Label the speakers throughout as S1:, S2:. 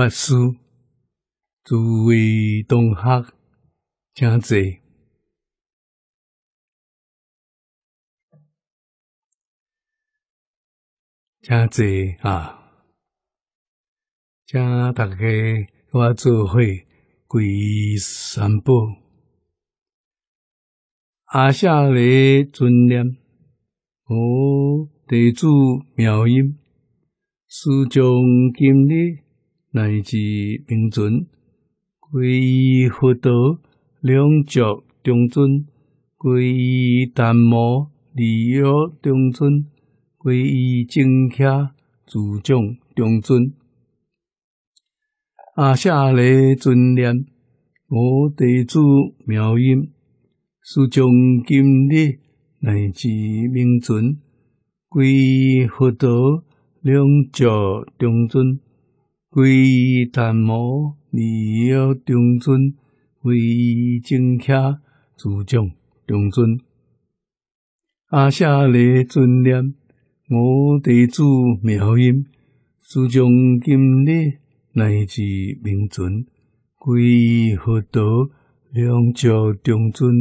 S1: 法师，诸位同学，家姐，请姐啊，请大家我做会皈三宝，阿夏的尊念，哦，地主妙音，师今日。乃至明尊皈依佛陀，两脚中尊皈依檀摩，二药中尊皈依正卡自将中尊，阿舍利尊念我地主妙音，是将今日乃至明尊皈依佛陀，两脚中尊。皈依檀摩二要中尊，皈依正教主将中尊，阿舍利尊念我地主妙音，主将今日乃至明尊，皈依佛陀两照中尊，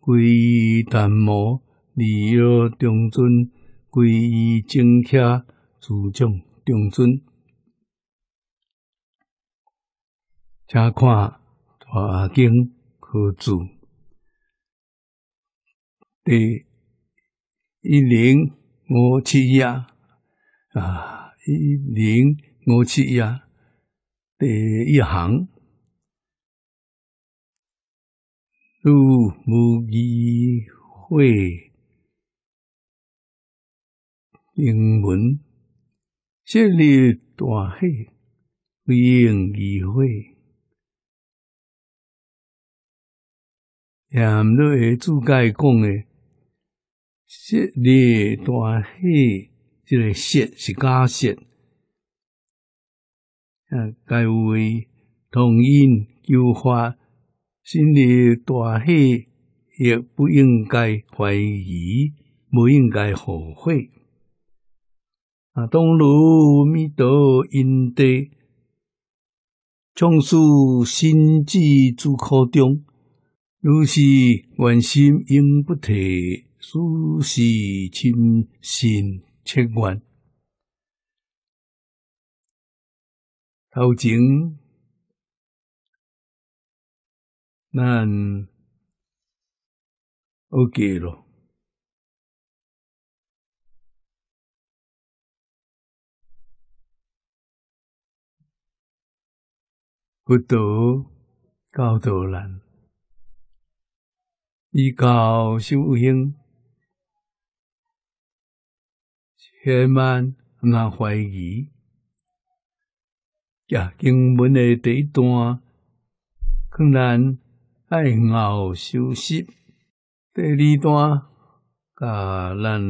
S1: 皈依檀摩二要中尊，皈依正教主将中尊。加看大经合组，第一零五七一啊，一零五七一第一行如无疑会英文设立大系应用易会。也，我诶主界讲诶，的，这大喜，即个喜是假喜。啊，该为同因求法，心里大喜，也不应该怀疑，不应该后悔。啊，当如弥陀因地，从属心际诸苦中。如是愿心应不退，如是信心切愿。头前咱 OK 了，佛道教道难。依靠修行，千万毋通怀疑。甲经文的第一段，困难爱熬休息；第二段，甲咱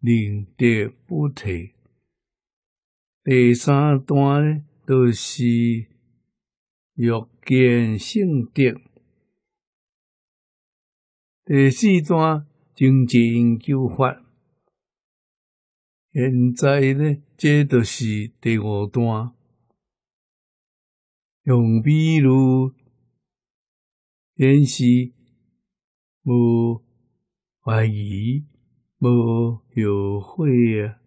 S1: 灵德不退；第三段呢，都是欲见圣德。第四段经济研究法，现在呢，这都是第五段。用比如练习，无怀疑，无后悔呀，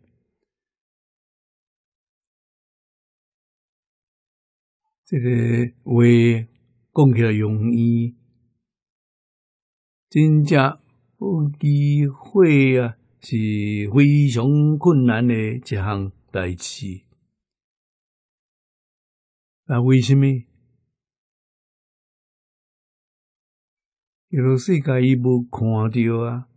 S1: 这个话讲起来容易。增有机会啊，是非常困难的一项代志。那为什么？因为世界伊无看到啊，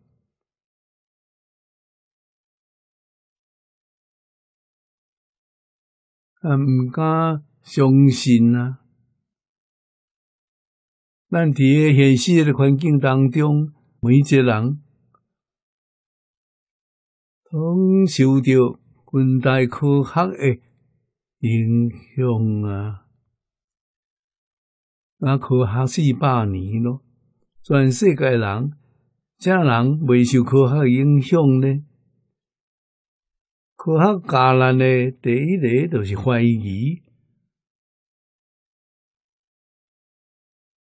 S1: 啊，唔敢相信啊！咱伫个现实诶环境当中，每一个人拢受着近代科学诶影响啊！啊，科学四百年咯，全世界人，正人未受科学影响呢？科学教咱诶第一个就是怀疑。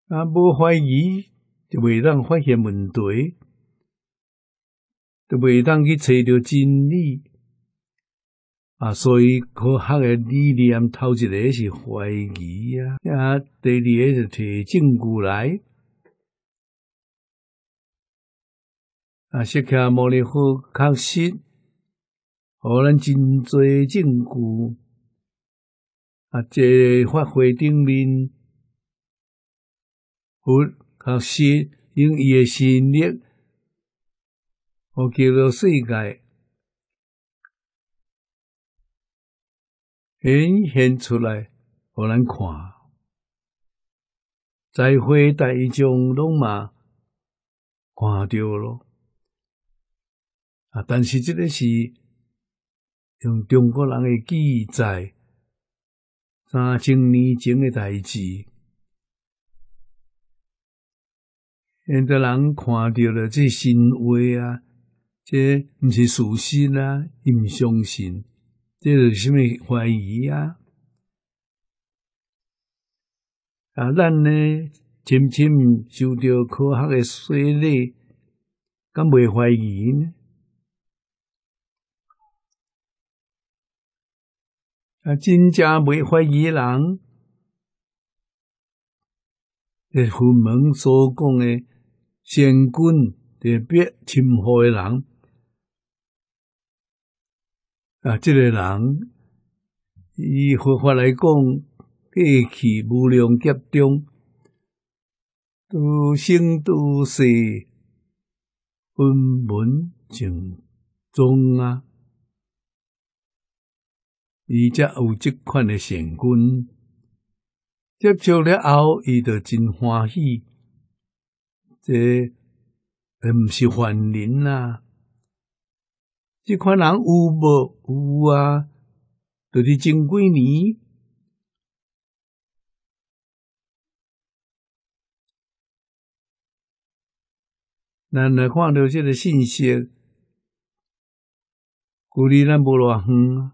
S1: 啊，无怀疑就未当发现问题，就未当去找到真理啊！所以科学的理念头一个是怀疑啊，啊，第二个就提证据来啊，先看无尼佛确实，互咱真做证据啊，即发挥顶面。佛确实用伊诶神力，互叫到世界显现出来，互咱看。在后大已经拢嘛看着咯。啊，但是即个是用中国人诶记载，三千年前嘅代志。人的人看到了这神闻啊，这不是属实啊，伊毋相信，这是什么怀疑啊？啊，咱呢，亲亲受到科学的洗礼，敢袂怀疑呢？啊，真正袂怀疑人，这佛门所讲诶。仙君特别钦佩诶人啊，这个人以佛法来讲，过去无量劫中都生都世，分文正宗啊，伊且有即款诶神君，接触了后，伊就真欢喜。这，唔是凡人啊。这款人有无有啊？就是近几年，咱来看到这个信息，距离咱无偌远啊！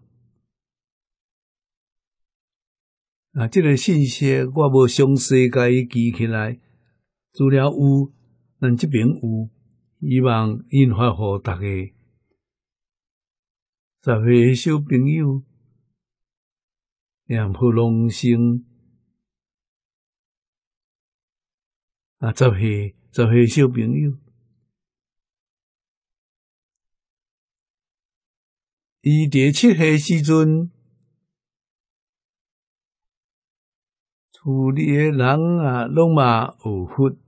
S1: 啊，这个信息我无详细甲伊记起来，除了有。但即边有，希望引发乎大家十岁诶小朋友两颗龙心。啊，十岁、十岁小朋友，伊第七岁时阵，厝里诶人啊，拢嘛有福。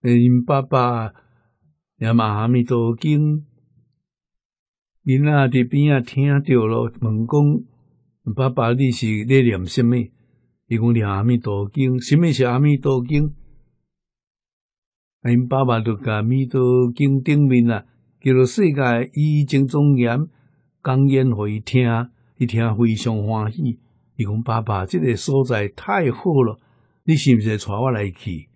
S1: 因爸爸念阿弥陀经，因阿伫边啊听着了，问讲爸爸你是咧念什么？伊讲念阿弥陀经，什么是阿弥陀经？因爸爸甲阿弥陀经顶面啊，叫做世界以经庄严，讲言伊听，伊听非常欢喜。伊讲爸爸，这个所在太好了，你是毋是带我来去？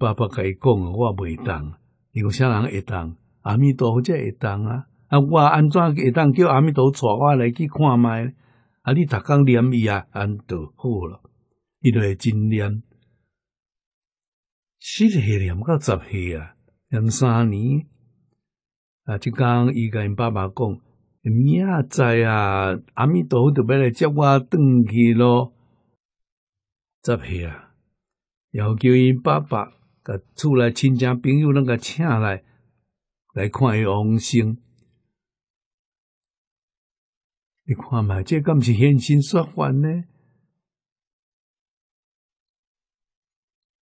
S1: 爸爸甲伊讲我袂当，伊讲啥人会当，阿弥陀佛才会当啊！啊，我安怎会当？叫阿弥陀佛带我来去看卖，啊，你逐工念伊啊，安著好咯。伊著会真念。七岁念到十岁啊，两三年啊，即工伊甲因爸爸讲，明仔载啊，阿弥陀佛著要来接我转去咯，十岁啊。要求因爸爸甲厝内亲戚朋友拢甲请来来看伊亡兄，你看嘛，这敢是现身说法呢？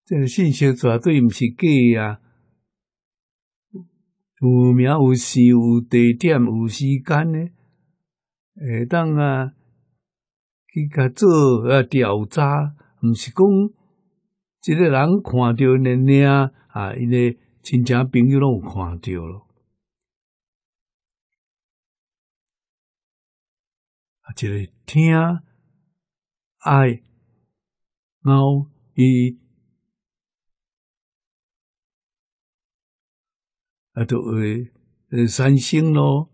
S1: 这个信息绝对毋是假啊！有名有姓，有地点，有时间呢。会当啊，去甲做啊调查，毋是讲。一个人看到你啊，啊，因个亲戚朋友拢看到了，啊，一个听、爱、后伊，啊，就会产生咯。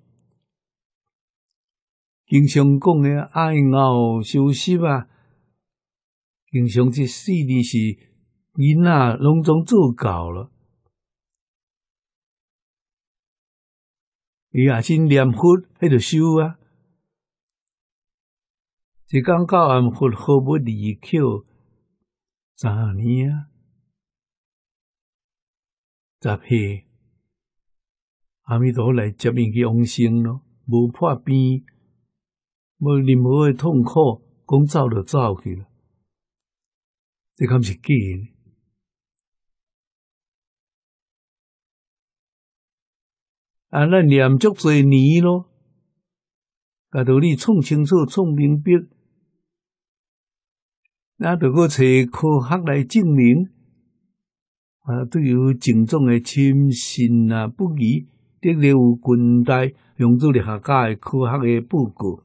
S1: 经常讲的爱熬休息啊，经常这四件是。囡仔拢总做到了，伊阿先念佛迄条修啊，一讲到阿弥陀佛毫不离口，三年啊，十黑阿弥陀来接引去往生咯，无破病，无任何的痛苦，讲走就走去了，这敢是假？啊！咱念足侪年咯，啊！道理创清楚、创明白，那如果找科学来证明，啊，对有症状的深信啊不疑，得要有近代、用作科学家的科学的报告，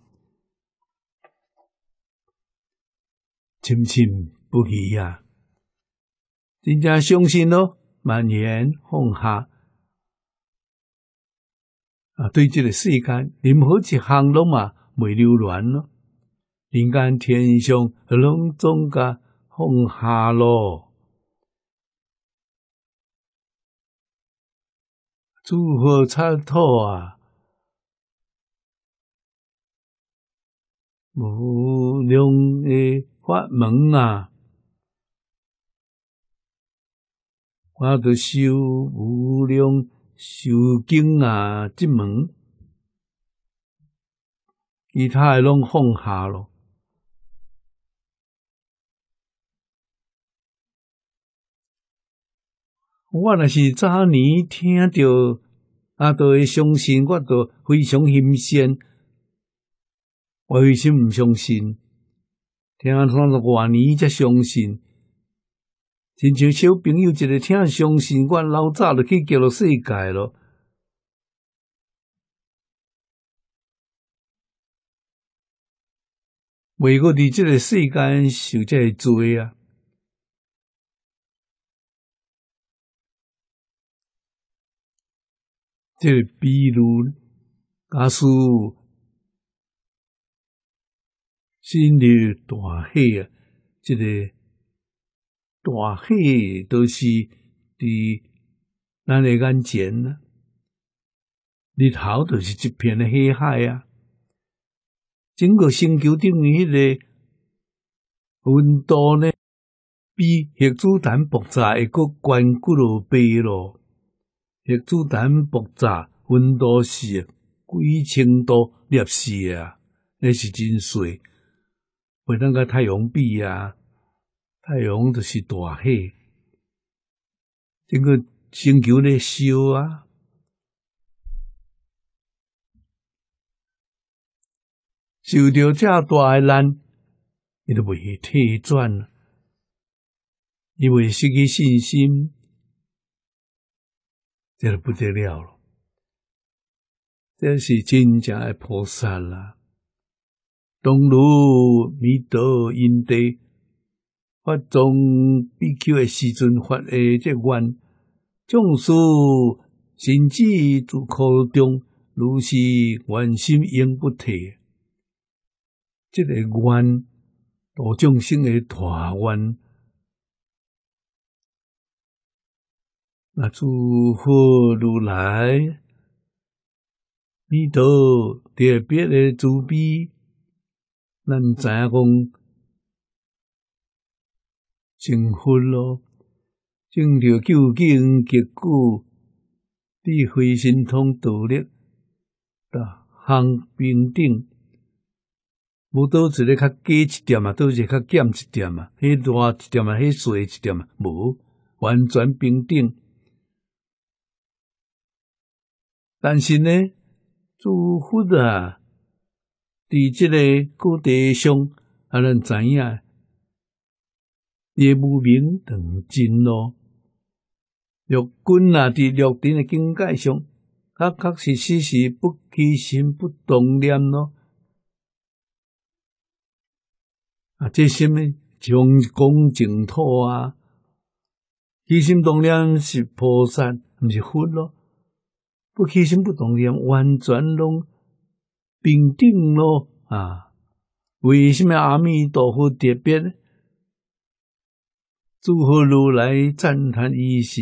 S1: 深信不疑啊！真正相信咯，蔓延放下。啊，对这个世间，任何一项拢嘛没留恋咯。人间天上，拢总个放下咯。诸佛参透啊，无量的法门啊，我得修无量。受惊啊！入门，其他的拢放下咯。我若是早年听到，啊，都相信，我都非常新鲜。我为什毋相信？听三十偌年才相信。亲像小朋友一个听相信，阮老早就去叫做世界咯。未过伫即个世间受在罪啊！即个比如呢，假使心力大黑啊，即个。大海都是伫咱诶眼前啊，日头都是一片诶黑海啊！整个星球顶诶迄个温度呢，比核子弹爆炸会个悬几落倍咯。核子弹爆炸温度是几千度摄氏啊，那是真水，袂当甲太阳比啊！太阳就是大火，整个星球咧烧啊！受到这大诶难，伊都袂退转，因为失去信心，这就不得了了。这是真正的菩萨啦，东如弥陀印地。发宗必求的时阵发的这愿，众数甚至诸口中如是愿心永不退，这个愿，大众生的大愿。那诸佛如来，弥陀特别的慈悲，咱怎讲？幸福咯，正到究竟结果，你非神通独立，达行平等，无多一个较低一点啊，多一个较减一点啊，迄大一点啊，迄小一点啊，无完全平等。但是呢，祝福啊，伫即个故地上，还能知影？业无名等真咯，六君啊，伫六尘的境界上，确确实实是不起心、不动念咯。啊，这些咩降共净土啊，起心动念是菩萨，毋是佛咯。不起心、不动念，完全拢平等咯。啊，为什么阿弥陀佛特别呢？诸何如来赞叹伊是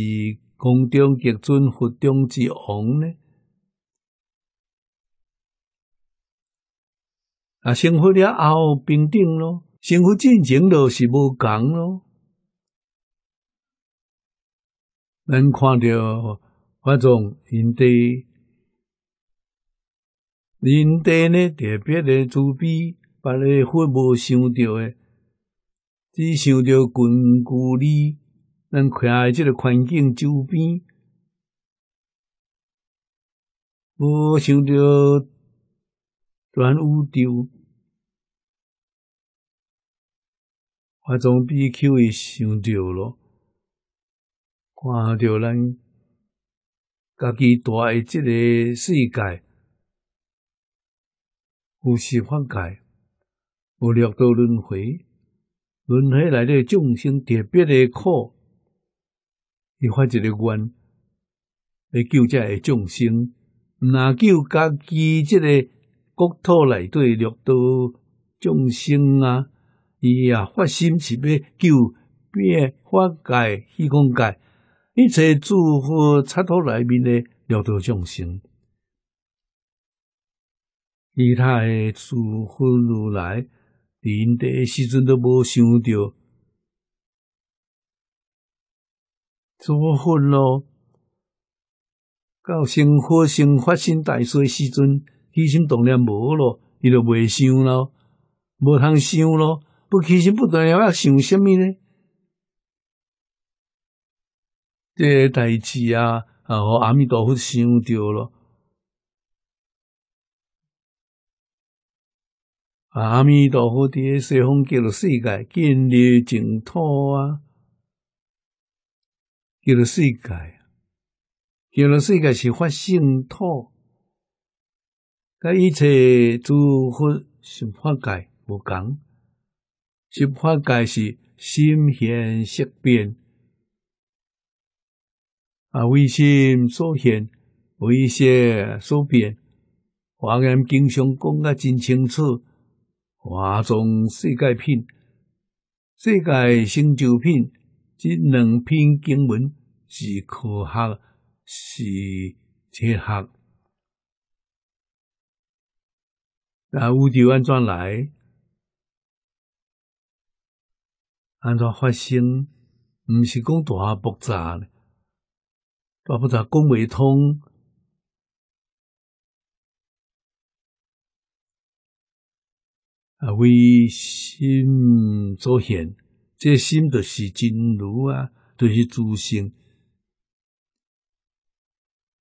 S1: 空中极尊、佛中之王呢？啊，成佛了后，平定咯，成佛之前就是无讲咯。能看到何种因德，因德呢？特别的慈殊别，别佛无想到的。只想着近距离，咱看下即个环境周边，无想着转污丢，化妆比 Q 伊想着咯，看着咱家己住诶即个世界，有时环境，有六道轮回。轮回来的众生特别的苦，伊发一个愿来救这的众生，唔那救家己这个国土内的六道众生啊，伊啊发心是要救变化界、虚空界，一切诸佛刹土内面的六道众生，其他的祝福如来。临地时阵都无想到，么分咯？到生活生发生大事时阵，起心动念无了，伊就袂想了，无通想了。不起心不当然要想什么呢？这些代志啊，啊，阿弥陀佛想着咯。阿弥陀佛，提西方极乐世界建立净土啊！极乐世界，极乐世界是发净土，甲一切诸佛是法界无共，是发界是心现色变。啊，唯心所现，唯色所变。华严经常讲个真清楚。华中世界篇、世界星球品这两篇经文是科学，是哲学。那宇宙安怎来？安怎发生？毋是讲大爆炸，大爆炸讲未通。啊，为心所现，这心就是真如啊，就是诸性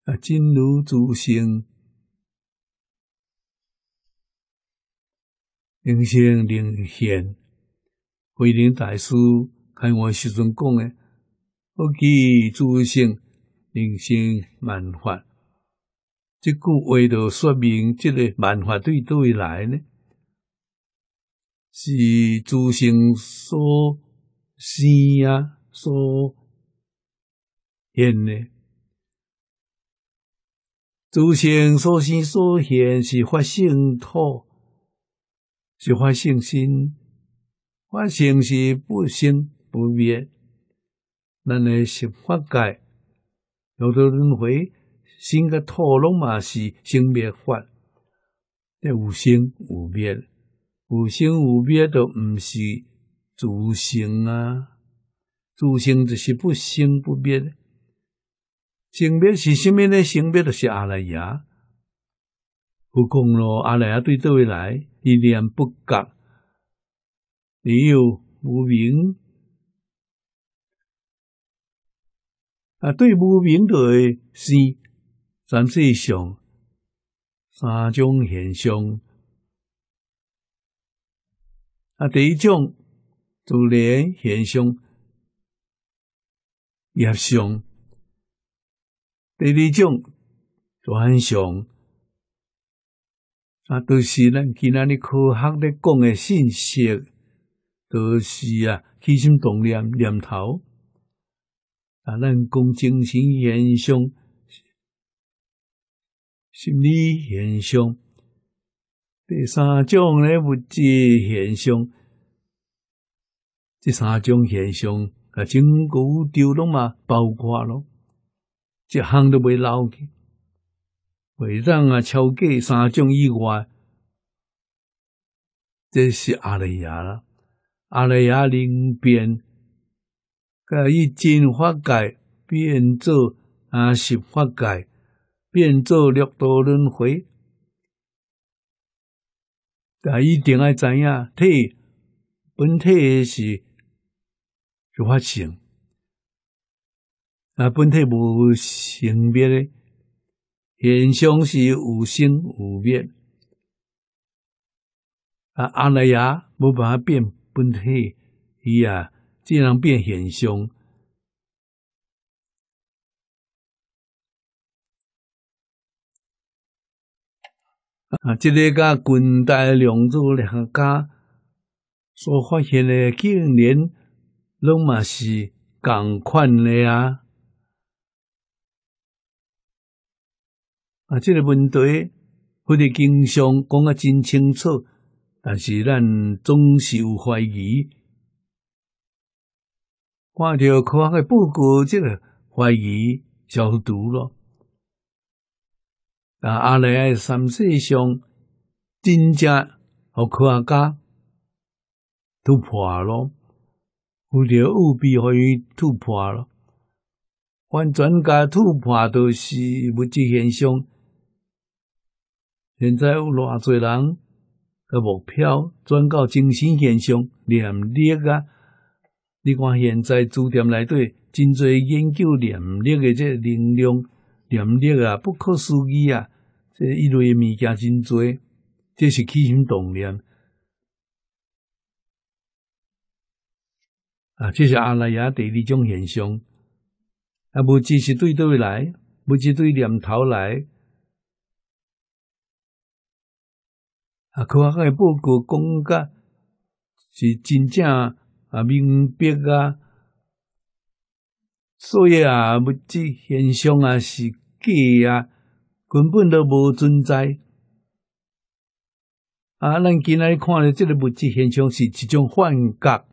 S1: 啊，真如诸性，灵性灵现。慧能大师开悟时阵讲的：“不记诸性，灵性万法。”这句话就说明，这个万法对对来呢。是诸生所生啊所现的。诸生所生所现是发性土，是发性心，发性是不生不灭。咱来是发界，有道轮回，生个土拢嘛是生灭法，但无生无灭。有生有灭都毋是自性啊！自性就是不生不灭。生灭是什面咧？生灭就是阿赖耶。佛讲喽，阿赖耶对这位来依念不觉，你要无明啊！对无明对是，暂世上三种现象。啊，第一种自然现象也像；第二种转向，啊，都是咱今仔日科学咧讲诶信息，都是啊起心动念念头。啊，咱讲精神现象、心理现象。第三种嘞物质现象，这三种现象啊，整个宇宙嘛，包括咯，一行都未老去。未当啊，超过三种以外，这是阿赖耶啦，阿赖耶灵变，甲伊进法界变做啊，是法界变做六道轮回。但一定要知影，体本体是如发性，啊，本体无性别的现象是有性有灭。啊，阿赖耶无办法变本体，伊啊，只能变现象。啊！这个甲近代两组两个家所发现的，竟然拢嘛是共款的啊！啊，这个问题，他哋经常讲啊真清楚，但是咱总是有怀疑。看着科学嘅报告，这个怀疑消大咯。啊！阿赖爱三世上真正科学家突破了，有条务必可以突破了。凡专家突破都是物质现象。现在有偌侪人个目标转到精神现象，念力啊！你看现在书店内底真侪研究念力诶，这能量，念力啊，不可思议啊！这一类迷家真多，这是起心动念啊！这是阿赖耶第二种现象啊！不只是对对来，不只对念头来啊！科学的报告讲噶是真正啊，明白啊，所以啊，不只现象啊，是假啊。根本都无存在啊！咱今仔看的即个物质现象是一种幻觉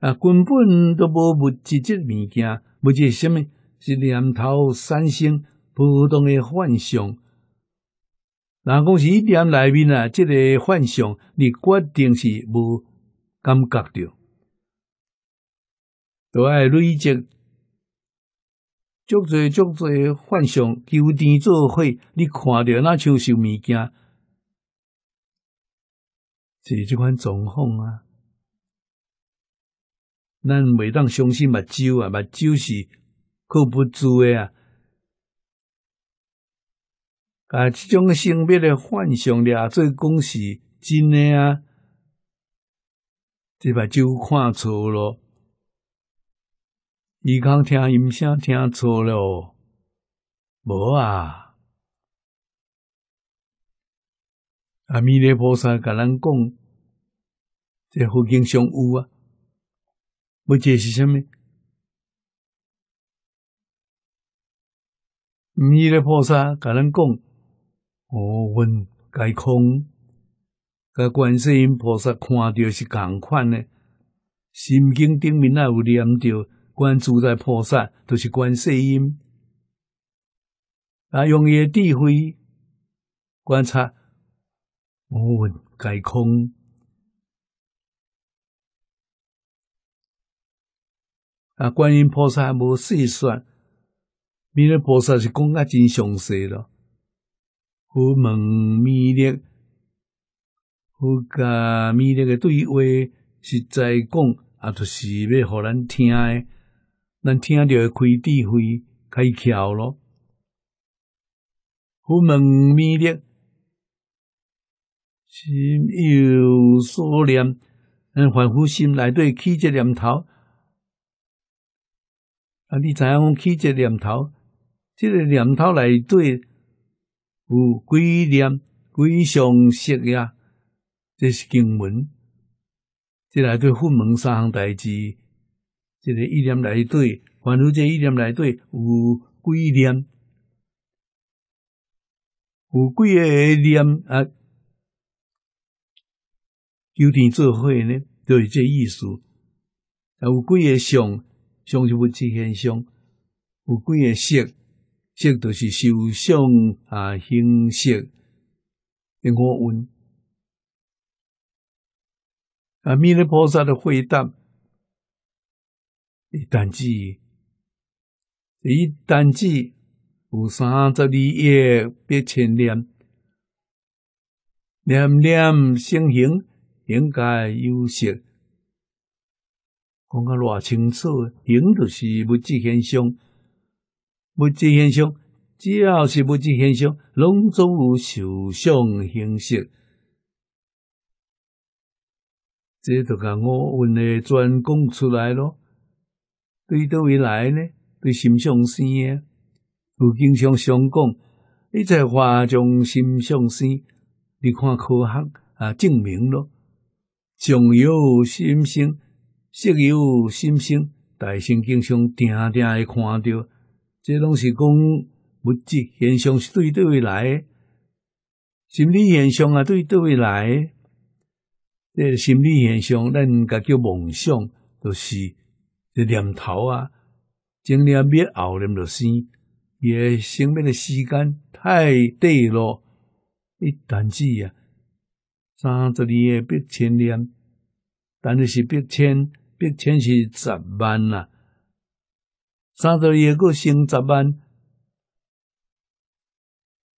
S1: 啊，根本都无物质即物件，物质虾米是念头产生普通的幻象。讲是伊念内面啊，这个幻象你决定是无感觉着。就爱累积，足侪足侪幻想，求天作伙。你看着那像臭物件，是即款状况啊！咱袂当相信目睭啊，目睭是靠不住诶啊！啊，即种性别诶幻想掠做讲是真诶啊！即目睭看错咯。你刚听音响听错了？无啊！阿弥勒菩萨甲咱讲，这佛经上有啊。要这是什么？弥勒菩萨甲咱讲，我问解空，甲观世音菩萨看到是共款呢？心经顶面那有念到？观自在菩萨，就是观世音。啊，用诶智慧观察无闻皆空。啊，观音菩萨无世说，弥勒菩萨是讲啊真详细咯。佛门弥勒，佛甲弥勒诶对话是在讲啊，就是要互咱听。咱听到开智慧、开窍咯。佛门密力，心有所念，凡夫心来底起一念头。啊，你知影我起一念头，这个念头来对有几念、几相识呀。这是经文，即来对佛门三项代志。这个意念来对，宛如这意念来对，有几念？有几个念啊？求天做会呢？就是这意思。啊，有几个相？相是物质现象？有几个色？色著是受相啊，形色。你五运。啊，弥勒菩萨的回答。一旦字，一旦字有三十二页八千念，念念现行应该有色。讲个偌清楚，行就是物质现象，物质现象只要是物质现象，拢总有受象形式，这就甲我问的专讲出来咯。对，倒位来呢？对心上生啊！有经常相讲，你在话讲心上生，你看科学啊证明咯，上有心生，下有心生，大心经常定定诶看到，这拢是讲物质现象是对倒位来，心理现象啊对倒位来，这心理现象咱个叫梦想，就是。个念头啊，前念灭，后念就生。伊诶生命的时间太短咯，一弹子啊，三十年八千年，但是是八千八千是十万啊，三十年个过生十万，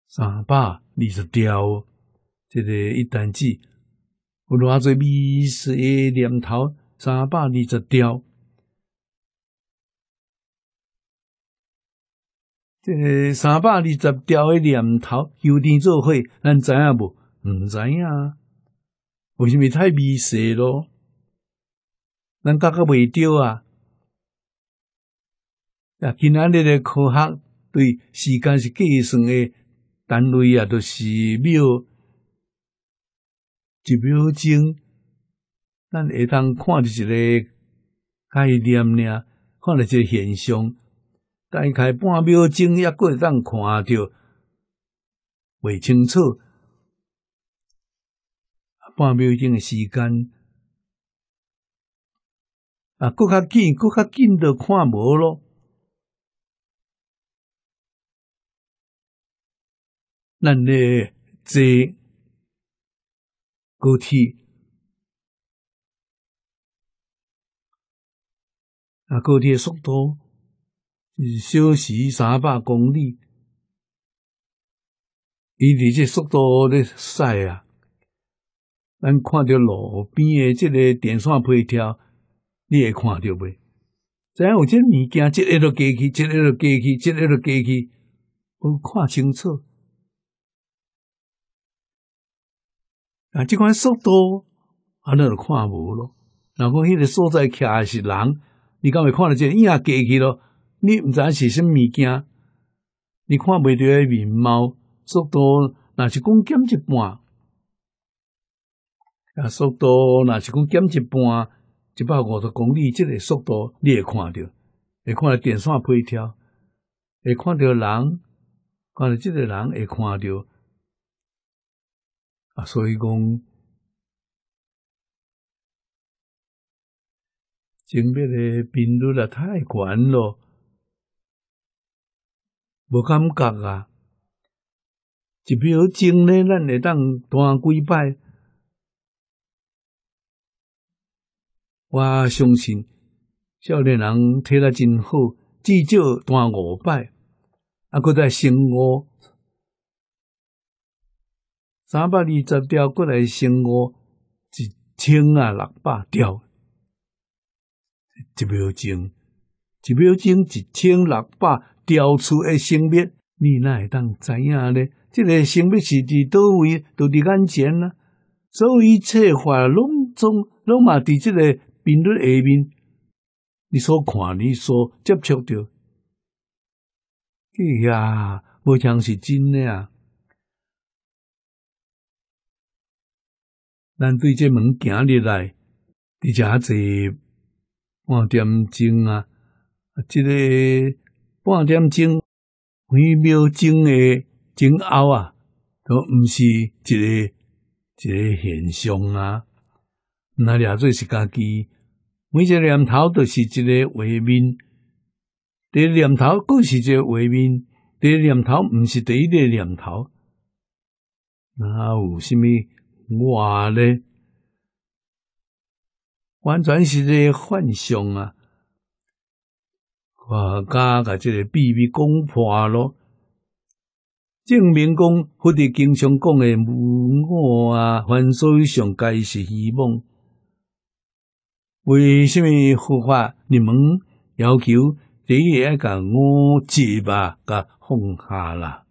S1: 三百二十条，这个一弹子有偌侪是诶念头，三百二十条。这三百二十条的念头交天作伙，咱知影无？毋知影。为什么太微细咯？咱感觉袂着啊。啊，今仔日的科学对时间是计算的单位啊，都是秒，一秒钟。咱会当看就一个概念呢，看一个现象。大概半秒钟也过当看着，未清楚。半秒钟的时间，啊，搁较紧，搁较紧就看无咯。咱咧坐高铁？啊，高铁速度？二小时三百公里，伊伫这速度咧驶啊！咱看着路边诶即个电线配条，你会看着袂？知影有即物件？即个都过去，即个都过去，即个都过去，无看清楚。啊！即款速度，安尼著看无咯。若讲迄个所在徛是人，你敢会看着即个？伊也过去咯。你毋知是啥物件，你看袂着诶面貌，速度若是讲减一半，啊，速度若是讲减一半，一百五十公里即个速度你会看着，会看着电线飞跳，会看着人，看着即个人会看着。啊，所以讲，前面诶频率啊太悬咯。无感觉啊！一秒钟呢，咱会当弹几摆？我相信，少年人体力真好，至少弹五摆。啊，搁再升五，三百二十条，搁来升五，一千六百条。一秒钟，一秒钟，一千六百。雕出诶，生命你哪会当知影咧？即个生命是伫倒位？都伫眼前啊。所以一切化龙拢拢嘛伫即个频率下面，你所看，你所接触着，计呀，无像是真诶啊！咱对这门行入来，伫遮坐半点钟啊，啊，即个。半点钟、每秒钟的前后啊，都毋是一个一个现象啊。那俩做是家己，每一个念头都是一个画面。一念头更是一个画面。一念头毋是第一个念头，那有什么话咧？完全是这幻想啊！我家甲即个秘密讲破咯，证明讲，或者经常讲的无我啊，凡所以相皆是希望。为什么佛法你们要求你也把我结吧，甲放下啦？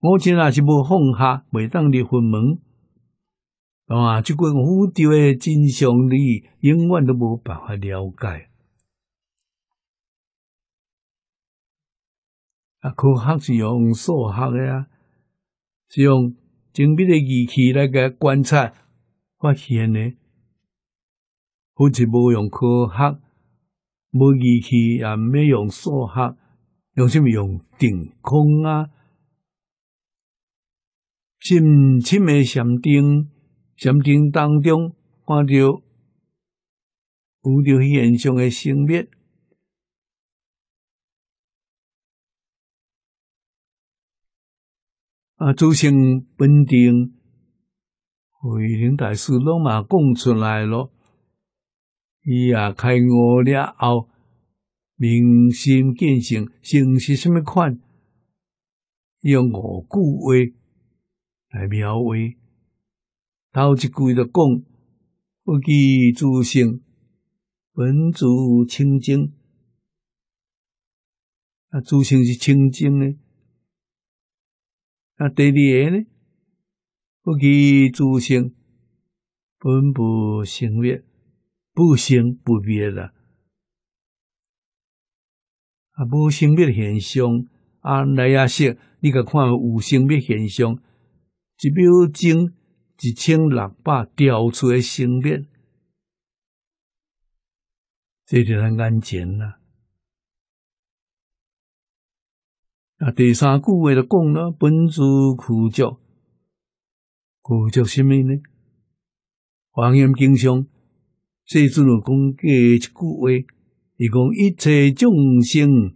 S1: 我结若是无放下，未当入佛门。哇！即个宇宙的真相，你永远都无办法了解。啊，科学是用数学的啊，是用精密的仪器来个观察发现的。好似无用科学，无仪器也没用数学，用什么用定空啊？深深的禅定，禅定当中看到有条现象的生物。啊！祖先本定，慧能大师拢嘛讲出来咯。伊也开悟了后，明心见性，性是什么款？用五句话来描绘。头一句就讲：不记诸行，本自清净。啊！诸行是清净的。那第二个呢？不计诸行，本不生灭，不生不灭啦。啊，无生灭现象啊，来啊信，你甲看有生灭现象，一秒钟一千六百条出的生灭，这就是眼前啦。啊，第三句话就讲了，本主苦集，苦集什么呢？凡眼经上，世尊了，讲过一句话，伊讲一切众生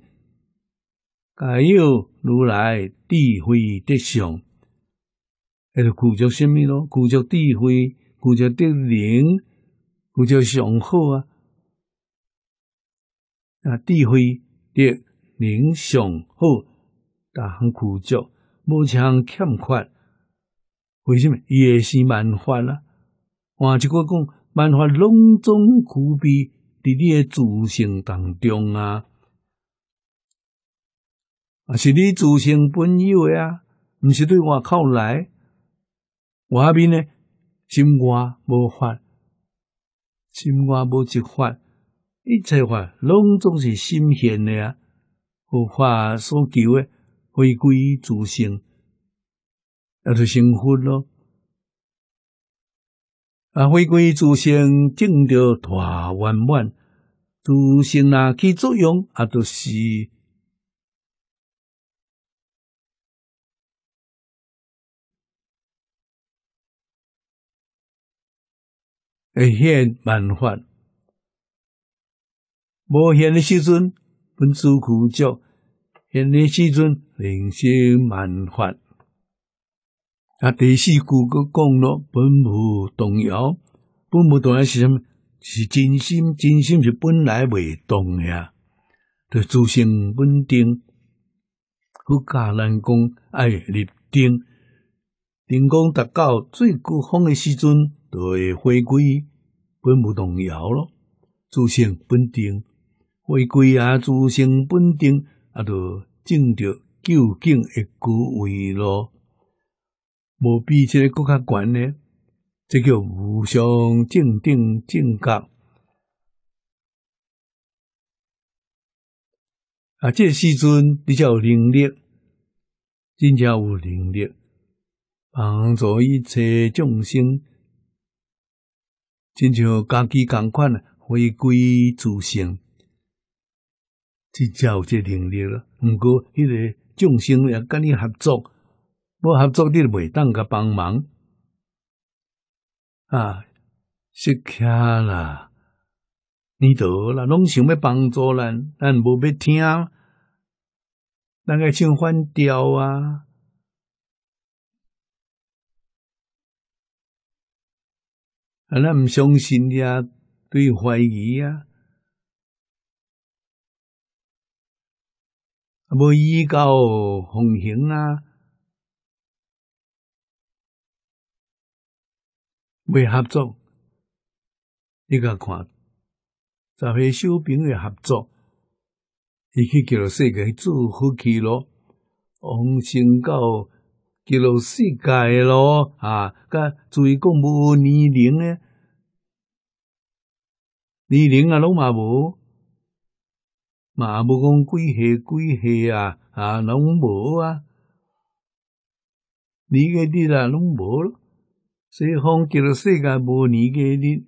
S1: 皆有如来智慧德相，那是苦集什么呢？苦集智慧，苦集德能，苦集上好啊！啊，智慧、德、能、上好。大很苦作，无像欠款。为什么？会是漫画啊？换一句话讲，漫画拢总苦逼伫你诶自性当中啊，啊，是你自性本有啊，毋是对外靠来。外面呢，心外无法，心外无一法，一切法拢总是心现诶啊，无法所求诶。回归自性，那就幸福咯。啊，回归自性，正着大圆满。自性啊起作用啊？就是现万法。无现的时阵，本主苦叫。现咧时阵，人心万法。啊！第四句佫讲咯，本无动摇，本无动摇是甚物？是真心，真心是本来袂动呀。对自性本定，佛家人讲爱立定，定功达到最高峰的时阵，就会回归，本无动摇咯。自性本定，回归啊！自性本定。啊，著正着究竟一股为咯。无比这个更加悬呢。这叫无上正定正觉，啊，这时阵比较有能力，真正有能力帮助一切众生，真正家己共款回归自性。是照这能力了。不过迄个众生要甲你合作，无合作你袂当甲帮忙啊！失卡啦，你倒啦，拢想要帮助咱，咱无要听，咱个唱反调啊！啊，咱毋相信呀，对怀疑呀。无依靠奉行啊，未合作，你甲看，十个小兵诶合作，伊去叫世界祝福去咯，往生到叫世界咯啊！甲注意讲无年龄诶，年龄啊老嘛无。嘛，无讲几岁几岁啊！啊，拢无啊！年纪啲啊，拢无咯。所以，讲叫做世界无年纪啲。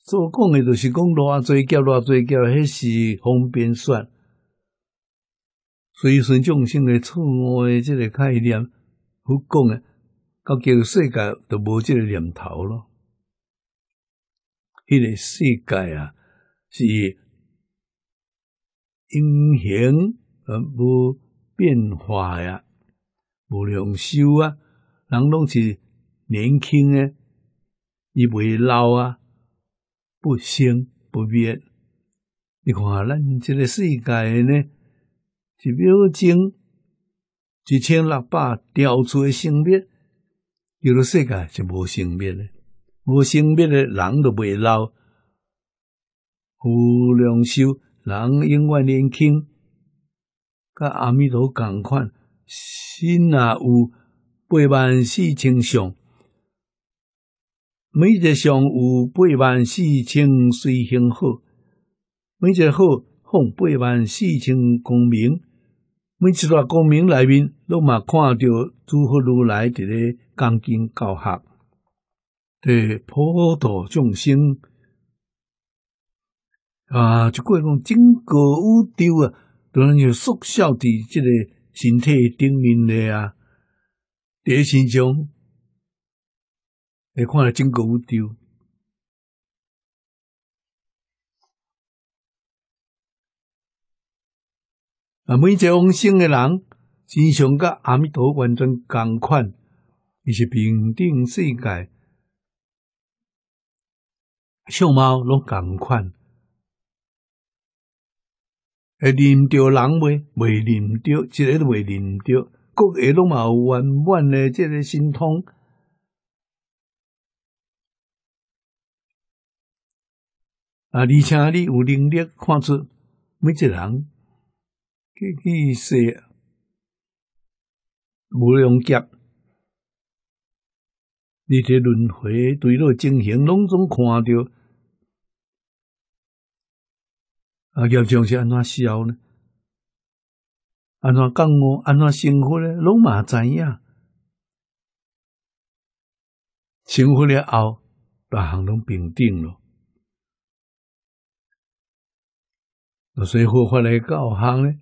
S1: 所讲诶，就是讲，偌侪叫、偌侪叫，迄是方便说。所以，顺众生诶错误诶，即个概念，佛讲诶，到叫做世界就无即个念头咯。迄个世界啊，是。英形无变化呀，无良修啊，人拢是年轻呢，伊袂老啊，不生不灭。你看咱这个世界呢，一秒钟一千六百条出诶生命，叫做世界是无生命了。无生命的人都袂老，无良修。人永远年轻，甲阿弥陀共款，心啊有八万四千相。每一个相有八万四千随行好，每一个好有八万四千光明。每一段光明里面，拢嘛看着诸佛如来伫咧讲经教学，对普度众生。啊！就个人讲，整个宇丢啊，当然有缩小伫即个身体顶面诶。啊。第诶形象，会看到整个宇丢。啊，每一个往生诶人，身上甲阿弥陀完全共款，伊是平等世界，相貌拢共款。会认着人未？未认着，即、个都未认着。到，各下拢嘛有圆满诶，即个心通。啊，而且你有能力看出每一人，去去说无用结，你伫轮回对了情形，拢总看着。啊，业障是安怎消呢？安怎感悟？安怎幸福呢？拢嘛知影。幸福了后，各行拢平定了。那所以佛法来教行呢？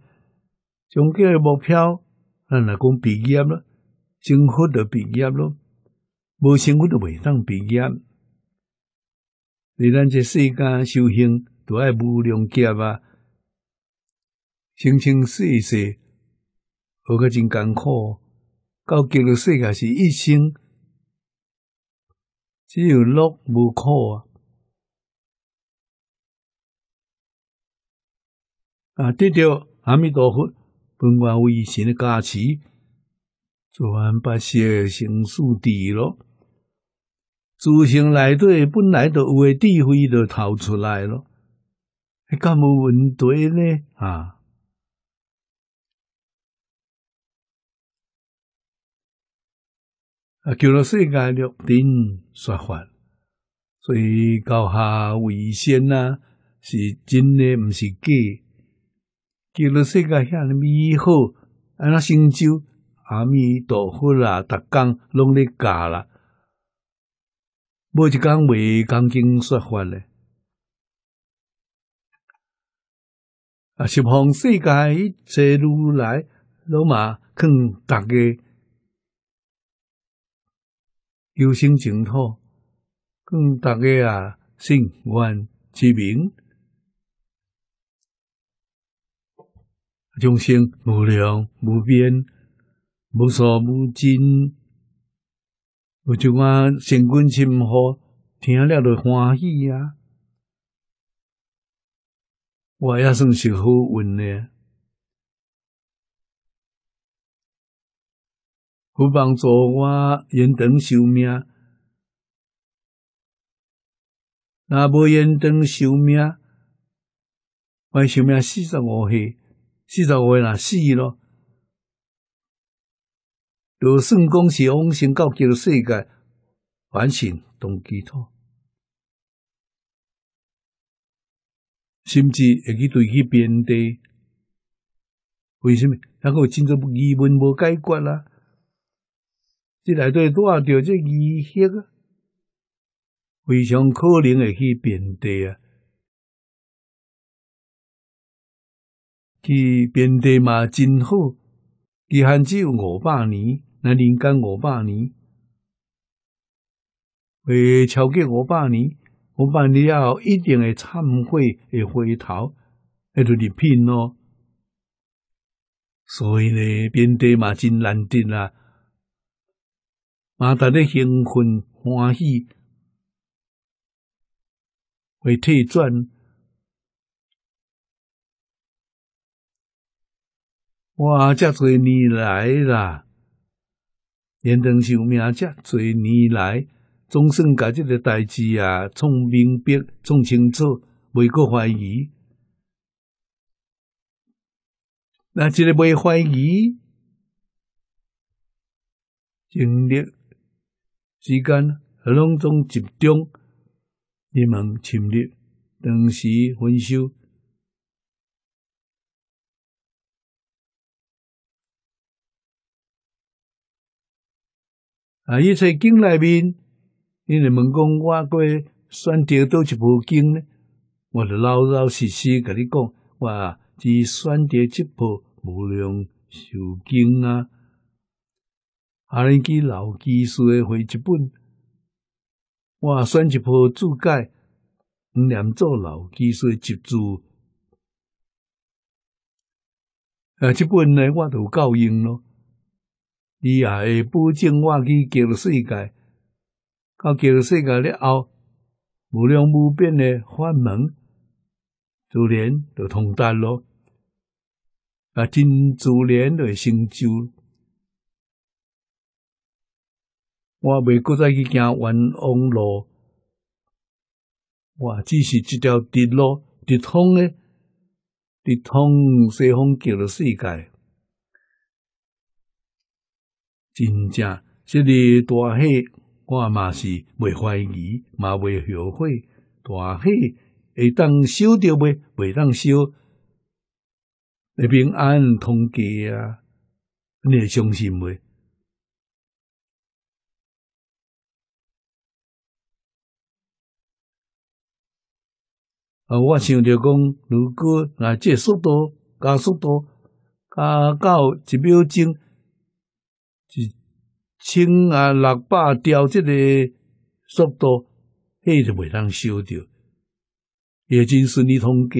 S1: 总个目标，咱来讲毕业咯，幸福的毕业咯，无幸福都未当毕业。在咱这世间修行。都爱无量劫啊，生生世世，而个真艰苦，到今日世界是一生只有乐无苦啊！啊，得掉阿弥陀佛，本愿以神的加持，昨晚把邪行竖地咯。诸性内底本来就有的智慧，就逃出来了。还干么问题呢？啊！啊，叫了世界六丁说法，所以高下为先啊，是真嘞，不是假。叫了世界遐尼么以后，啊那神州阿弥陀佛啦，达刚拢咧教啦，无一讲未讲经说法嘞。啊！是方世界一如来，罗马，劝大个求生净土，劝大个啊，信愿之名，众生无量无边，无所无尽。有就我信君音好，听了就欢喜啊！我也算是好运呢，福帮助我延长寿命。若无延长寿命，我寿命四十五岁，四十五岁若死咯。就算讲是往生到极乐世界，还是同寄托。甚至会去对去贬低，为什么？那个有真侪疑问无解决啊！这来对带著这疑虑啊，非常可能会去贬低啊。去贬低嘛，真好。期限只有五百年，那人间五百年，会超过五百年。我帮你要一定的忏悔，会回头，那就入拼咯。所以呢，变地嘛真难得啦，嘛大家兴奋欢喜，会退转。哇，这侪年来啦，连长寿命，这侪年来。总算把即个代志啊，创明白、创清楚，未个怀疑。那即个未怀疑，经历之间，拢众集中，你们进入，当时分手。啊，一切经内面。你来问讲，我该选择倒一部经呢？我著老老实实甲你讲，我只选择一部无量寿经啊。啊，你去老技士的回一本，我选一部注解，唔念做老技士的注解。啊，这本呢，我都够用咯。你也会保证我去介绍世界。到了世界了后，无量无边的法门，自然就通达了。啊，自然就会成就，我未搁再去行冤枉路。我只是一条直路直通的，直通西方极乐世界。真正，这里大海。我嘛是未怀疑，嘛未后悔。大喜会当收到未？未当收，会平安通过啊！你会相信未？啊，我想着讲，如果来这速度，加速度，加到一秒钟。剩啊六百条，即个速度，迄就袂当收着。也真顺利通过，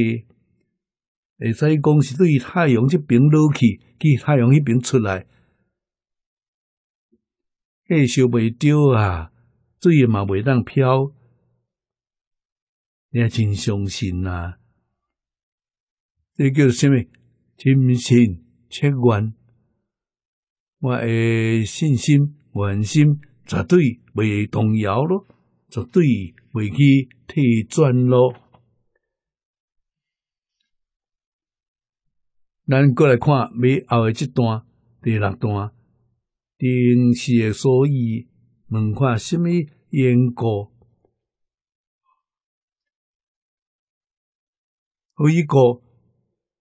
S1: 会使讲是对太阳即边落去，去太阳迄边出来，迄收袂着啊，水嘛袂当漂，你也真相信啊，这叫做什么？坚信、切愿，我诶信心。信心绝对袂动摇咯，绝对袂去退转咯。咱过来看尾后诶一段，第六段，第四诶所以，问看什么因果？后一个，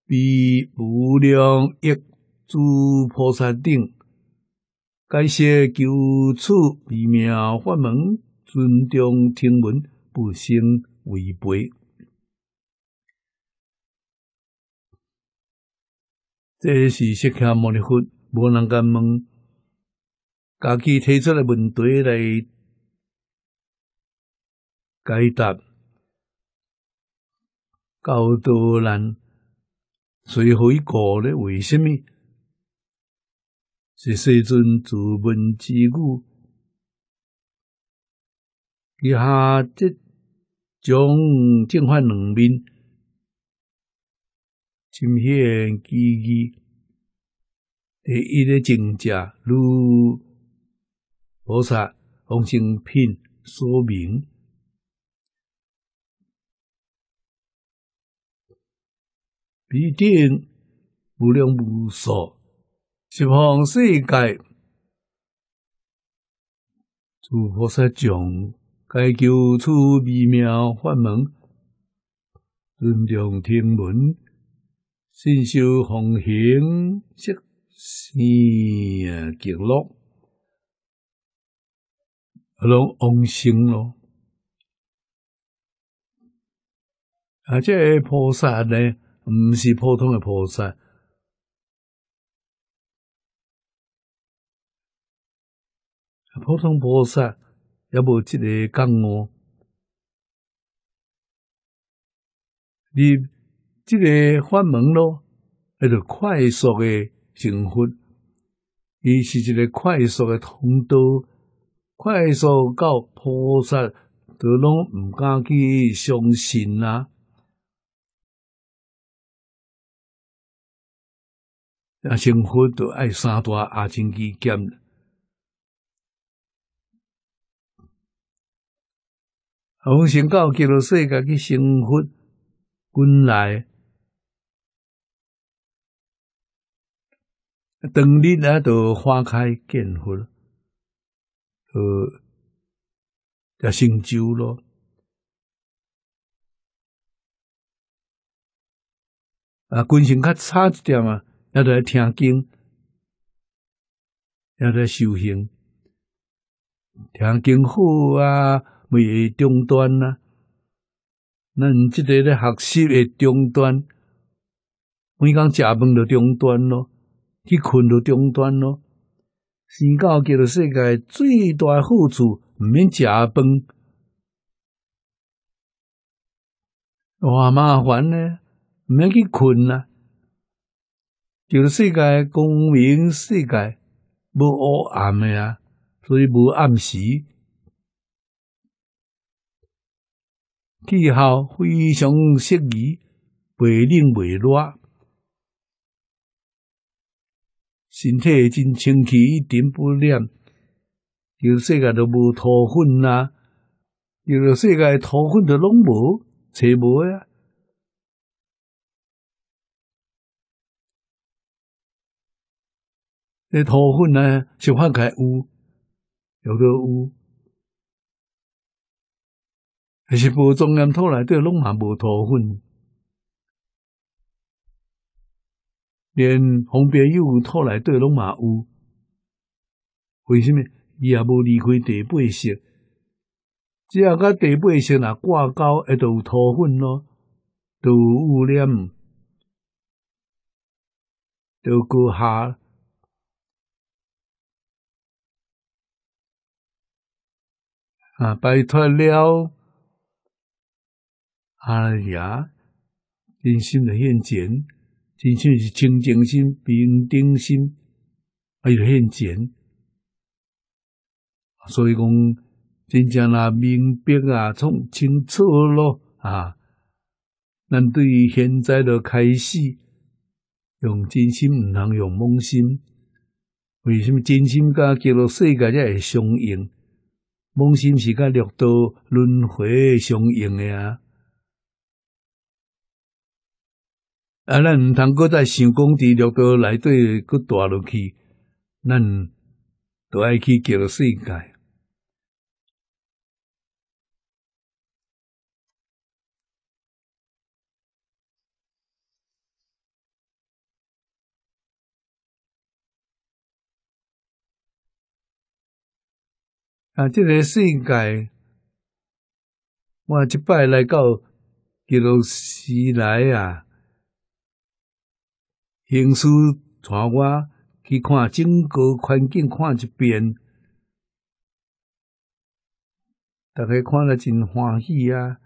S1: 比无量亿诸菩萨顶该些求此以妙法门尊重听闻，不生违背。这是释迦牟尼佛，无人敢问，家己提出来问题来解答，教导人随后一个呢？为什么？是世尊自问之语，以下即将正法两面呈现给予第一的境界，如菩萨、方兴品、说明，必定无量无数。十方世界，诸菩萨众，该求处微妙法门，尊重天闻，信受奉行，即生极乐，龙王生咯。啊，即菩萨呢，唔是普通嘅菩萨。普通菩萨也无这个功悟。你这个法门咯，迄着快速诶成佛，伊是一个快速诶通道，快速到菩萨都拢毋敢去相信啦。啊，成佛都爱三大阿境基见。阿文生教几多岁，家去生活，本来，当日啊，都花开见佛，呃，要成就咯。啊，根性较差一点啊，要来听经，要来修行，听经好啊。未会终端啊。咱即个咧学习的终端，每工食饭就终端咯，去困就终端咯。生教给做世界最大好处，毋免食饭，哇麻烦呢，毋免去困啊。叫是世界光明世界，无黑暗诶啊，所以无暗时。气候非常适宜，袂冷未热，身体真清气，顶不染。有世界都无土粉啦，有世界土粉都拢无，找无啊。迄土粉呢，就翻开有，有的有。还是无庄严土来对弄嘛无土粉，连红边柚土来对弄嘛有，为什么伊也无离开第八色，只要甲第八色来挂钩，有土粉咯，就污染，就过下啊，摆脱了。啊呀！人心的很简，真心是清净心、平等心，哎有很前。所以讲，真正那明白啊，从清楚咯啊。咱对于现在的开始，用真心，唔通用妄心。为什么真心加结了世界才会相应？妄心是跟六道轮回相应的啊。啊！咱毋通搁再想讲，伫六个内底搁住落去，咱都爱去吉隆世界。啊！这个世界，我即摆来到吉隆斯来啊。行书带我去看整个环境，看一遍，大家看得真欢喜啊！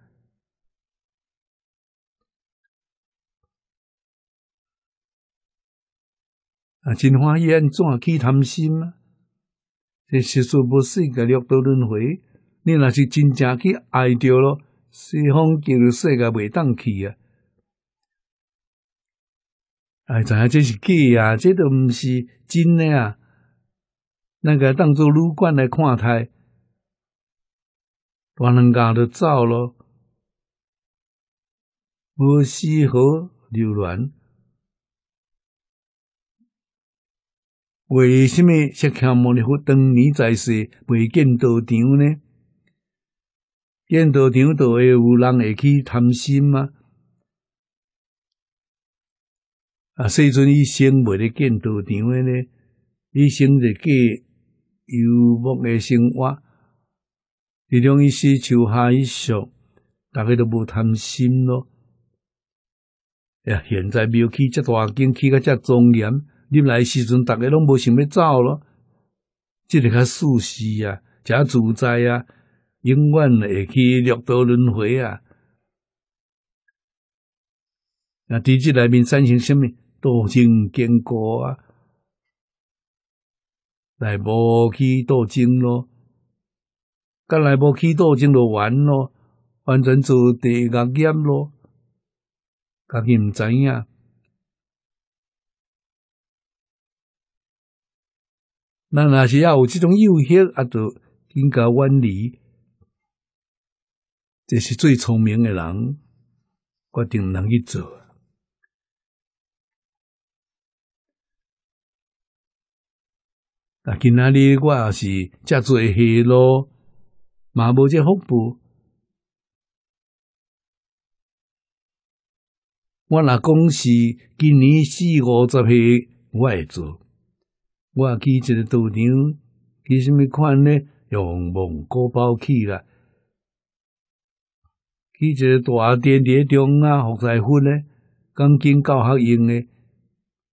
S1: 啊，真欢喜安怎去贪心啊？这世事无死个六道轮回，你若是真正去爱着咯，西方极乐世界袂当去啊！哎，知影这是假呀，这都唔是真嘞啊。那个当做旅馆来看待，老人家都走咯，无丝毫留恋。为什么去看摩利佛当年在世，未见道场呢？见道场就会有人会去贪心吗？啊，世尊一生袂咧见多场诶呢，一生就过幽默诶生活，其中一些愁海一宿，大家都无贪心咯。哎呀，现在庙起遮大间，起个遮庄严，入来时阵，大家拢无想要走咯。即个较舒适啊，遮自在啊，永远会去六道轮回啊。啊，伫即内面产生虾米？争经过啊！来无起斗经咯，甲来无起斗经就完咯，完全做第一个业咯。家己唔知影，那那是要有这种诱惑，啊，就应该远离。这是最聪明的人决定难去做。啊，今仔日我也是遮做去咯，嘛无遮福务。我若讲是今年四五十岁我会做。我去一个赌场，去是物款呢？用蒙古包去啦。去一个大电热中啊，火灾分呢，钢筋够学用呢。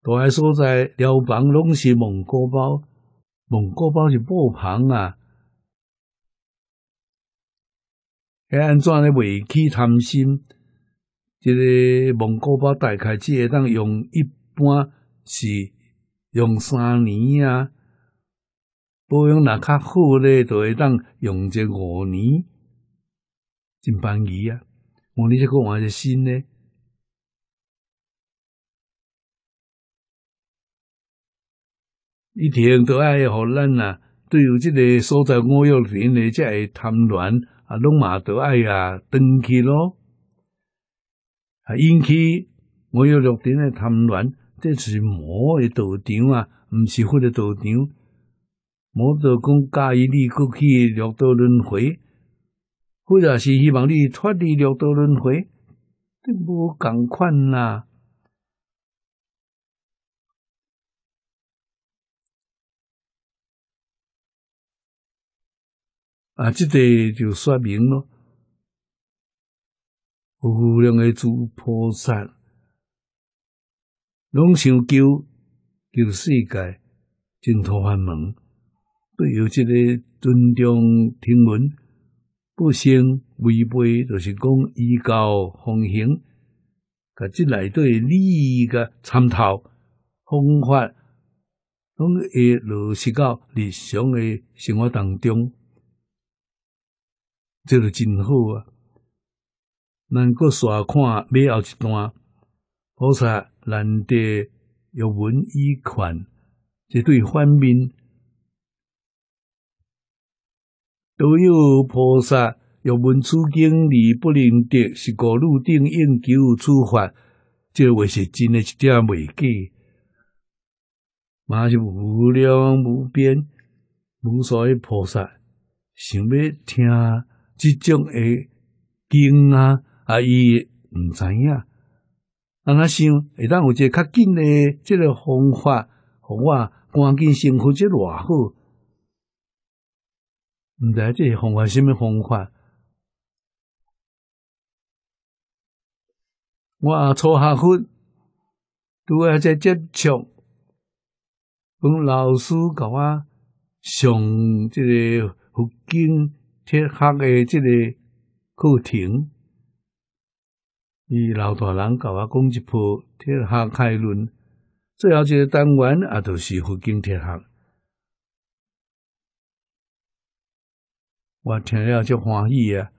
S1: 大个所在寮房拢是蒙古包。蒙古包是布棚啊？遐安怎咧未起贪心？即个蒙古包大概只会当用一般是用三年啊，保养若较好咧就会当用只五年，真便宜啊！五年再过换只新咧。一天都爱学懒啦，对有这个所在五有弱的，才会贪恋啊，拢嘛都爱啊，登去咯。啊，引起五有六点的贪恋，这是魔的道场啊，唔是佛的道场。魔就讲加以你过去六道轮回，或者是希望你脱离六道轮回，都无共款啦。啊，即个就说明咯，无量诶诸菩萨拢想救救世界，净土法门，都有即个尊重听闻，不兴违背，就是讲依教奉行，甲即来对利益个参透方法，拢会落实到日常诶生活当中。这是真好啊！能够刷看尾后一段，菩萨难得有闻依款，这对反面都有菩萨有闻殊经理不能得，是个路定应求处罚，这话是真的一点未假。马是无量无边无所谓菩萨，想要听。即种诶经啊啊伊毋知影，安那想会当有一个较紧诶即个方法，互我赶紧辛苦即偌好。毋知即个方法虾米方法？我初下课拄啊在接触，本老师甲我上即个佛经。铁侠诶即个课程，伊老大人甲我讲一部铁侠开论，最后一个单元啊，就是佛经铁侠，我听了就欢喜啊！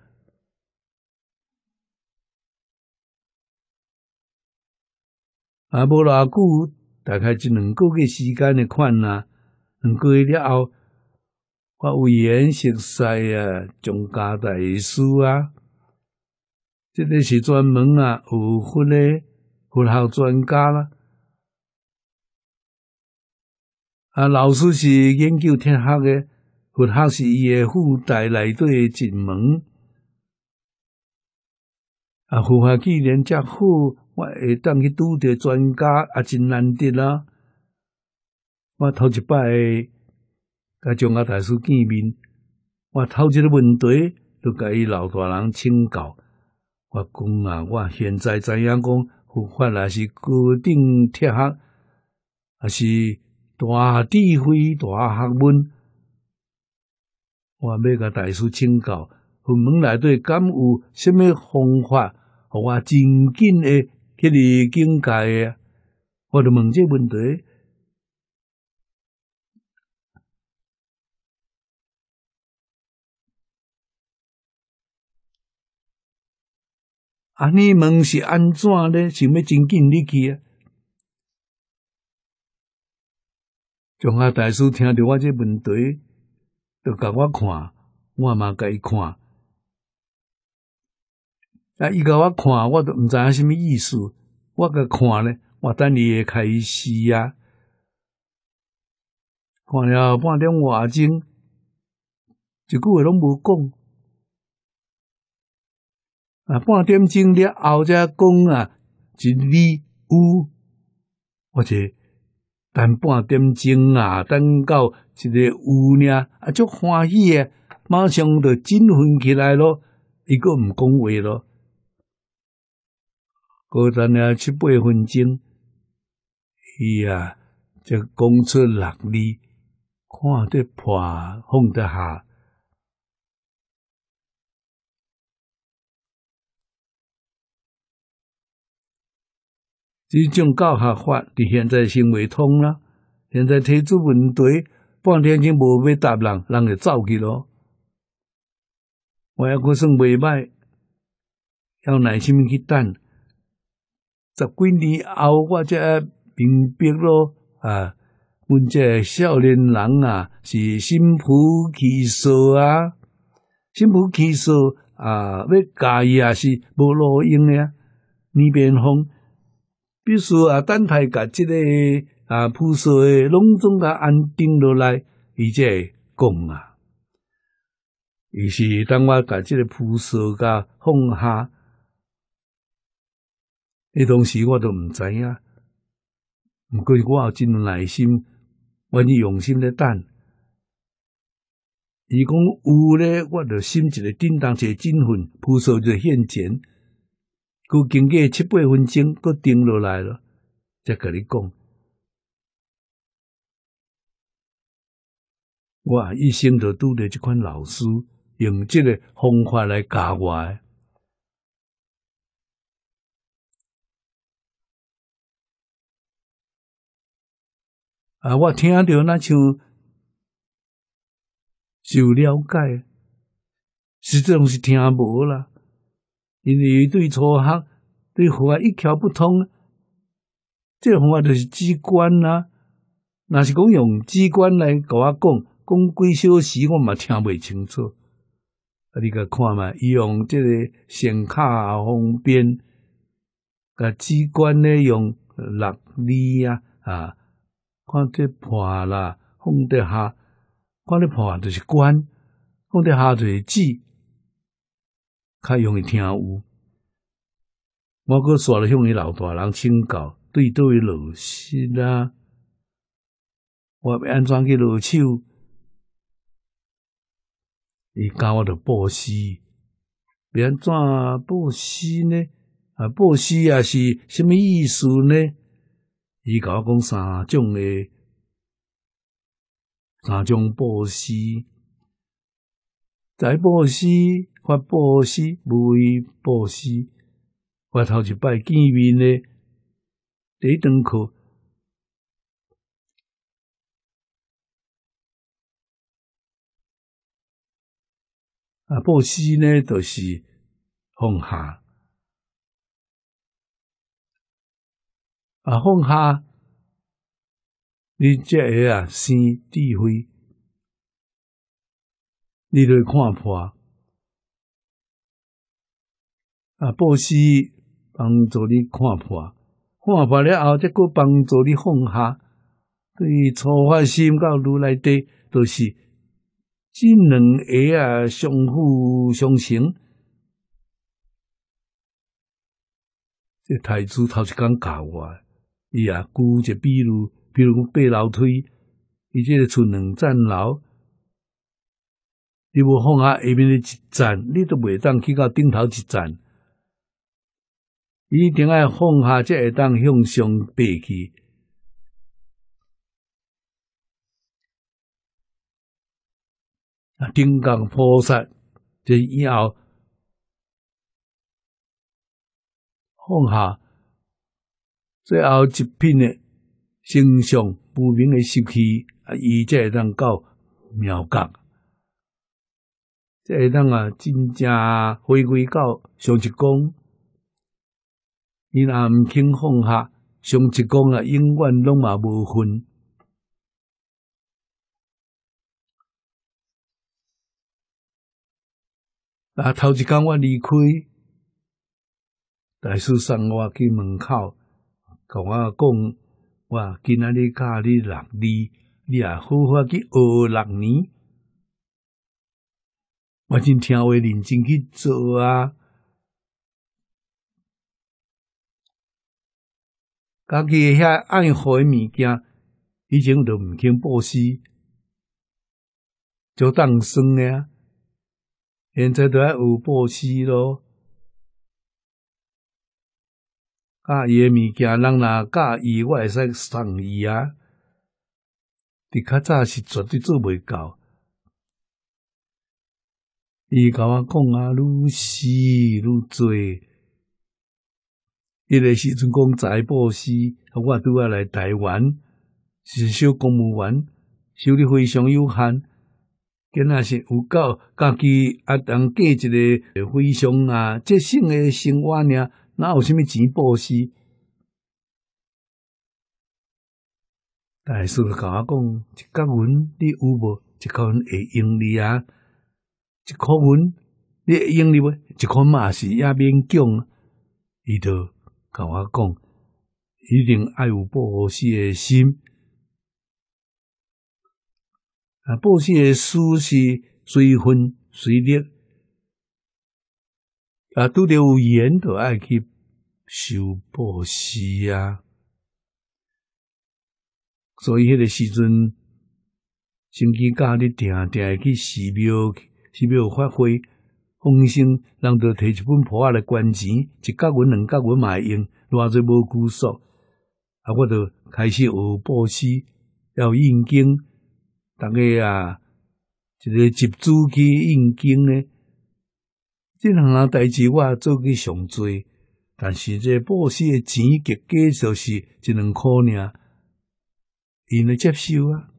S1: 啊，无偌久，大概一两个月时间的款啊，两个月了后。我有研学识啊，专家大书啊，这个是专门啊，佛学的佛学专家啦。啊，老师是研究天学的，佛学是伊的附带来诶一门。啊，佛学既然遮好，我下当去拄着专家啊，真难得啦。我头一摆。甲中阿大师见面，我头一个问题，著甲伊老大人请教。我讲啊，我现在知影讲佛法也是高等哲学，也是大智慧、大学问？我要甲大师请教，佛门内底敢有甚么方法，互我真紧诶去离境界啊？我就问这问题。啊！你们是安怎咧？想要真紧你去啊？上下大师听到我这问题，都甲我看，我嘛甲伊看。啊！伊甲我看，我都毋知影虾米意思。我甲看咧，我等伊开始啊。看了半点外钟，一句话拢无讲。啊，半点钟了后才讲啊，一里有，或者等半点钟啊，等到一个有呢，啊，就欢喜啊，马上就振奋起来了，伊个毋讲话咯，过等了七八分钟，伊啊，这讲出六字，看得破，放得下。这种教学法伫现在行为通啦，现在提出问题半天就无要答人，人就走去咯。我抑公算未歹，用耐心去等，十几年后，我才明白咯啊。问这少年人啊，是心浮气躁啊，心浮气躁啊，要教伊也是无路用啊。你便讲。必须啊，等待甲即个啊，菩萨诶，拢总甲安定落来，伊才会讲啊，于是等我把即个菩萨甲放下，迄当时我都毋知影。毋过我有真耐心，愿意用心咧等。伊讲有咧，我就心一个叮当，一个振奋，菩萨就现前。过经过七八分钟，都停落来了，才甲你讲。我一生都拄着即款老师，用即个方法来教我。啊，我听着若那就就了解，际上是听无啦。因为对错学对佛啊一窍不通，这方法就是机关啊！若是讲用机关来甲我讲，讲几小时我嘛听未清楚。啊，你甲看嘛，用即个显卡方便，甲机关咧用六字啊啊，看这破啦，放得下，看得破就是关，放得下就是机。较容易听有。我搁耍了向伊老大人请教，对对落实啦，我安怎去落手，伊教我报喜，施，安怎报喜呢？啊，布施也是什么意思呢？伊甲我讲三种诶，三种报喜，在报喜发布斯，无为波斯，外头就拜见面嘞。第一堂课啊，布施呢就是放下啊，放下，你这个啊生智慧，你就看破。啊，布施帮助你看破，看破了后，再个帮助你放下。对于初发心到如来地，都是这两下啊，相辅相成。这台子头一讲教我，伊啊，举一比如，比如讲爬楼梯，伊这个从两层楼，你无放下下面的一层，你都袂当去到顶头一层。一定爱放下，才会当向上爬去。啊，金刚菩萨，这以后放下最后一片的形象不明的习气，啊，伊才会当到妙觉。这会当啊，真正回归到上一功。伊若毋肯放下，上一工啊，永远拢也无分。那头一工我离开，大师送我去门口，甲我讲：，我今仔日教你六字，你也好好去学六年。我真听话，认真去做啊。家己遐爱好诶物件，以前都毋肯布施，就当生咧。现在都爱有布施咯。啊，伊诶物件，人若家己，我会使送伊啊。伫较早是绝对做袂到。伊甲我讲啊，愈死愈侪。迄个时阵讲财布施，我拄仔来台湾是小公务员，收入非常有限，今仔是有够家己啊，当过一个非常啊，节省诶生活呢，哪有啥物钱布施？大师甲我讲：一角银你有无？一箍银会用你啊？一箍银你会用你袂？一箍嘛是也免讲，伊著。甲我讲，一定爱有报施的心，啊，报施的事是随分随力，啊，拄着有缘都爱去修报施啊。所以迄个时阵，星期假日定定去寺庙，寺庙发挥。奉星人着摕一本簿仔来捐钱，一角银、两角银会用，偌侪无拘束。啊，我着开始学布施，要印经，逐个啊，一个集资去印经呢。这两样代志我做去上多，但是这布施的钱，结果就是一两块尔，因能接受啊。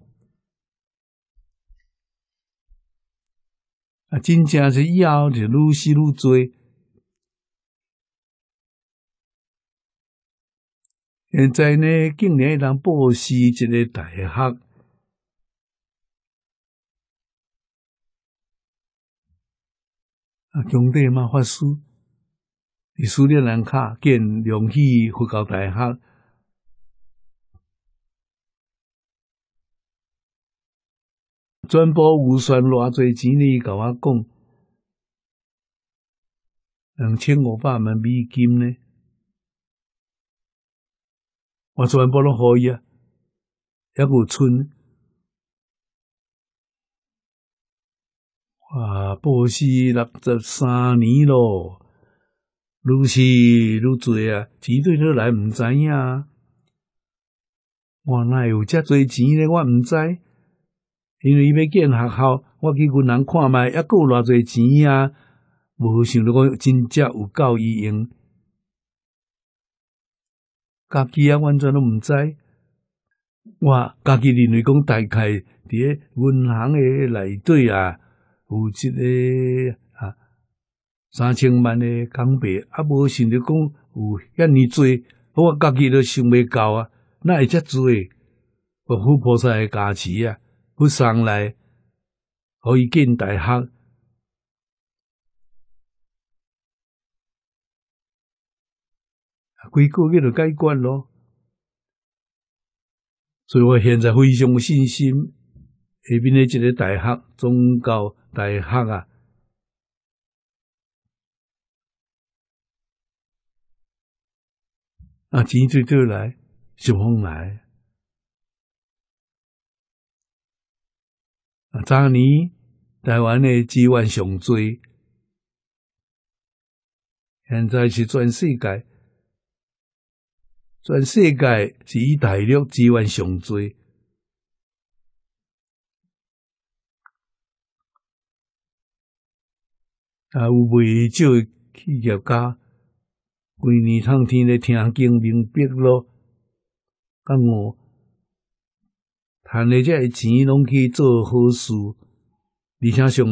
S1: 啊，真正是以后是愈死愈多。现在呢，竟然会当保士一个大学，啊，兄弟嘛，法师，你书联人卡建容希佛教大学。全部预算偌侪钱呢？甲我讲，两千五百万美金呢。我全部拢可以啊，也有剩。啊，博是六十三年咯，愈是愈侪啊，钱对你来毋知影。我来有遮侪钱咧？我毋知。因为伊要建学校，我去银行看麦，还够偌济钱啊？无想到讲真正有够伊用，家己啊完全都毋知。我家己认为讲大概伫个银行诶内底啊，有一个啊三千万诶港币，啊无想到讲有遐尼侪，我家己都想袂到啊，那一只做？佛菩萨加持啊！不上来，可以进大客，几个都改观咯，所以我现在非常有信心，下边的一个大学，宗教大学啊，啊钱最多来，就风来。早年台湾的资源上最，现在是全世界，全世界是以大陆资源上最，啊，有未少企业家，规年通天咧听经明白咯，跟我。赚诶这些钱，拢去做好事，而且上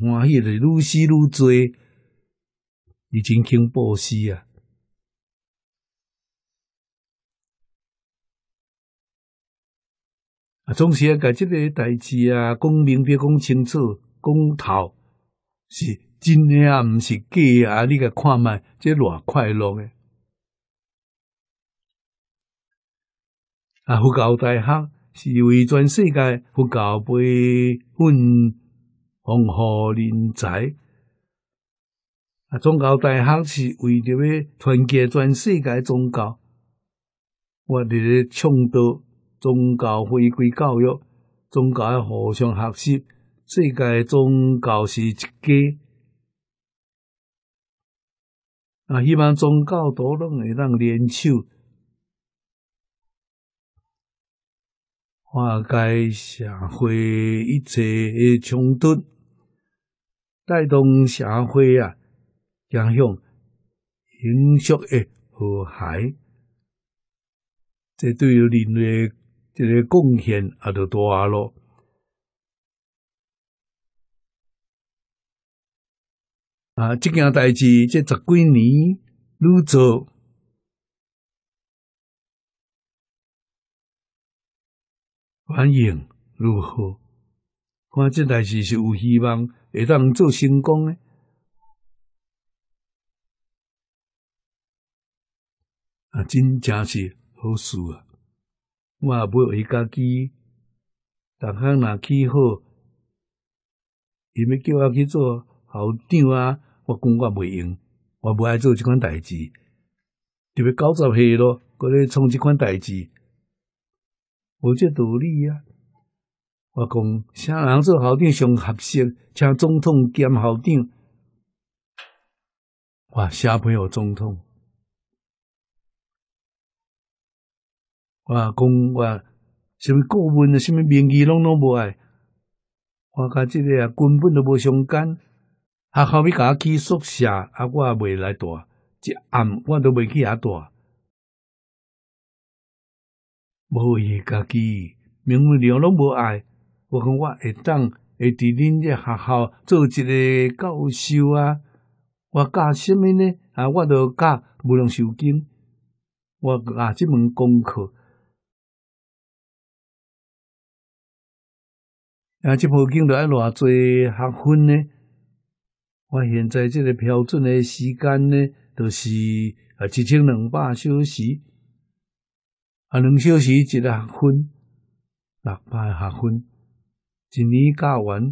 S1: 欢喜，是愈死愈多，已经恐怖死啊！啊，总是要甲即个代志啊，讲明，白、讲清楚，讲透，是真啊，毋是假啊？你甲看卖，这偌快乐诶！啊，佛教大汉。是为全世界佛教培训丰厚人才。啊，宗教大学是为着要团结全世界宗教，我哋倡导宗教回归教育，宗教互相学习，世界宗教是一家。啊，希望宗教多两会人联手。化解社会一切的冲突，带动社会啊，走向和谐的和谐，这对于人类这个贡献啊，就大咯。啊，这件代志，这十几年愈做。反应如何？看即代志是有希望会当做成功呢？啊，真正是好事啊！我也不为家己，逐项若起好，伊要叫我去做校长啊！我讲我袂用，我无爱做即款代志，特别九十岁咯，搁咧创即款代志。无即道理啊。我讲啥人做校长上合适，请总统兼校长。哇，写朋友，总统！我讲我什么顾问、什么名誉，拢拢无爱。我甲即个啊，根本都无相干。学校甲我去宿舍，啊，我也未来住。一暗我都未去遐住。无伊家己，明利拢无爱。我讲我会当会伫恁这学校做一个教授啊！我教什么呢？啊，我都教无量修经。我啊这门功课，啊，这部经要爱偌侪学分呢？我现在这个标准的时间呢，都是啊一千两百小时。啊，两小时一个学分，六百学分，一年教完。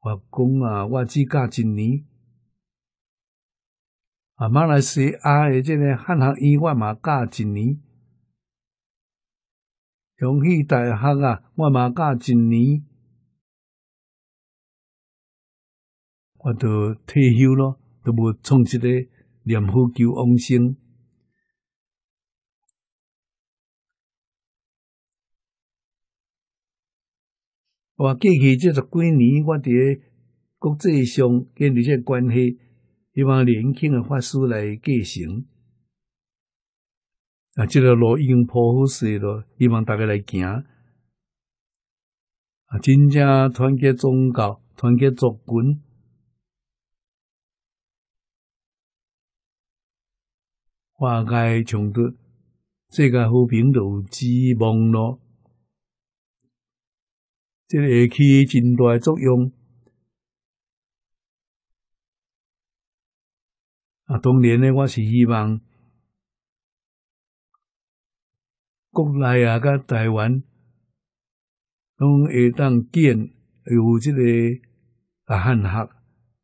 S1: 我讲啊，我只教一年。啊，马来西亚的这个汉学院我嘛，教一年。永起大学啊，我嘛教一年。我都退休咯，都无创一个联合求王星。我过去这十几年，我伫咧国际上建立个关系，希望年轻诶法师来继承。啊，这条路已经铺好势咯，希望大家来行。啊，真正团结宗教，团结族群，化解冲突，世界和平就指望咯。即个起真大诶作用啊！当然呢，我是希望国内啊，甲台湾拢会当建有即个啊，汉学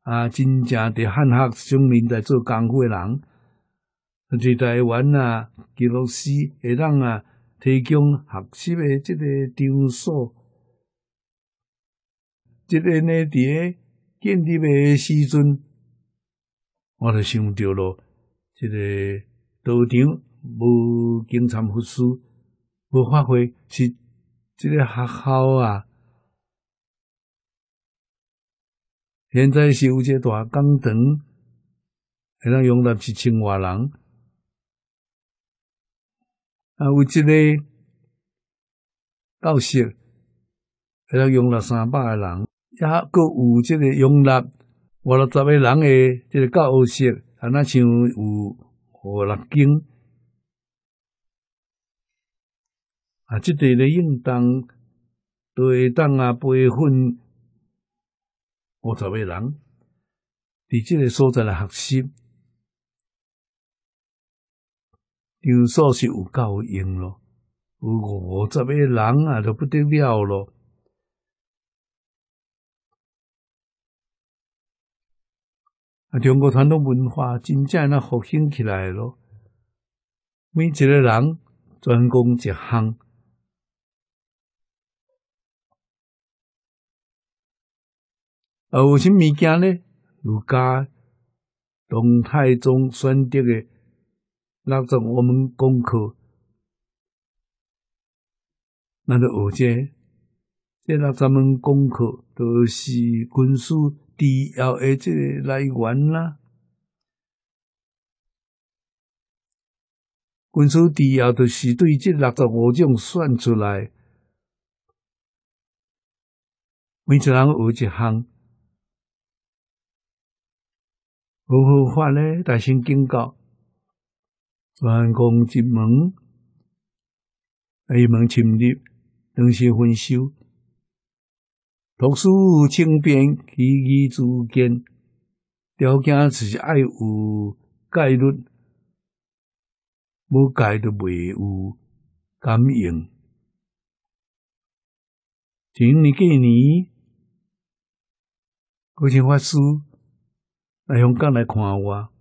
S1: 啊，真正伫汉学上面在做功夫诶人，对台湾啊、俄罗斯会当啊提供学习诶即个场所。即个呢，诶建立诶时阵，我就想到了这个道场无经常佛师，无发挥，是即个学校啊。现在是有一个大广堂，会当容纳一千外人，啊，有一个教室，会当容纳三百个人。也佫有即个容纳五六十个人诶，即个教室，啊，那像有五六间，啊，即个咧应当对当啊培训五十个人，伫即个所在来学习，场所是有够用咯，有五十个人啊，都不得了咯。中国传统文化真正那复兴起来了，每一个人专攻一项。啊，有啥物件呢？儒家、唐太宗选择的那种我们功课，那个而且，现在咱们功课都是军事。地后下即个来源啦，分数地后就是对这六十五种算出来，每一人有一项，好好发嘞。大声警告，专攻一门，一门深入，东西分修。读书有精编，举一知兼。条件就是爱有概率，无戒就未有感应。今年过年，国清法师来香港来看我，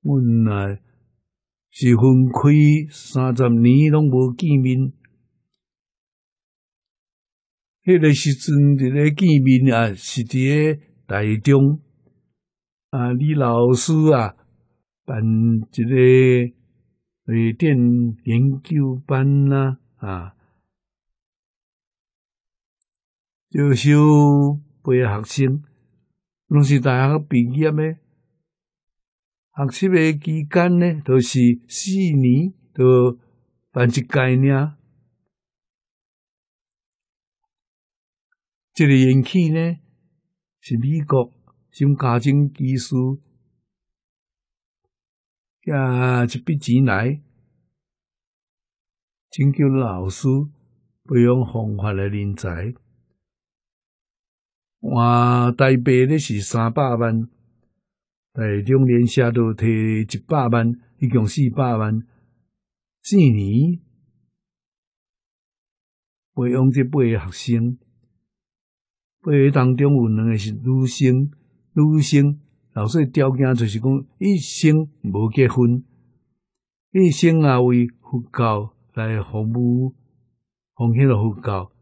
S1: 阮们是分开三十年拢无见面。迄个时阵，一个见面啊，是伫咧台中啊，李老师啊办一个水电研究班啦，啊，就收八个学生，拢是大学毕业咩？学习嘅期间呢，都是四年，都办一届尔。这个引起呢，是美国想加进技术，加一笔钱来，请求老师培养方法的人才。我台表的是三百万，在中年下都摕一百万，一共四百万，四年培养这个学生。月当中有两个是女生，女生，老师条件就是讲一生无结婚，一生啊为佛教来服务奉献了佛教，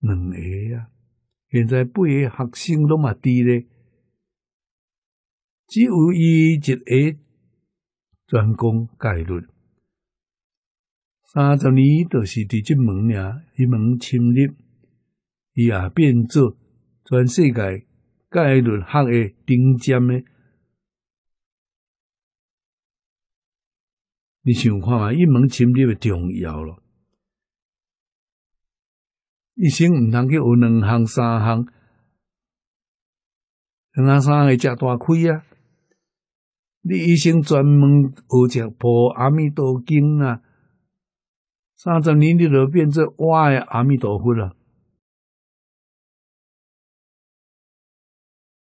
S1: 两个啊，现在八个学生拢嘛低咧，只有伊一个专攻概率，三十年都是伫即门呀，一门侵入伊也变做全世界概论学诶顶尖诶。你想看嘛？一门深入诶重要了。医生毋通去学两项三项，两项三项会食大亏啊！你医生专门学一部阿弥陀经啊，三十年你就变做我诶阿弥陀佛了。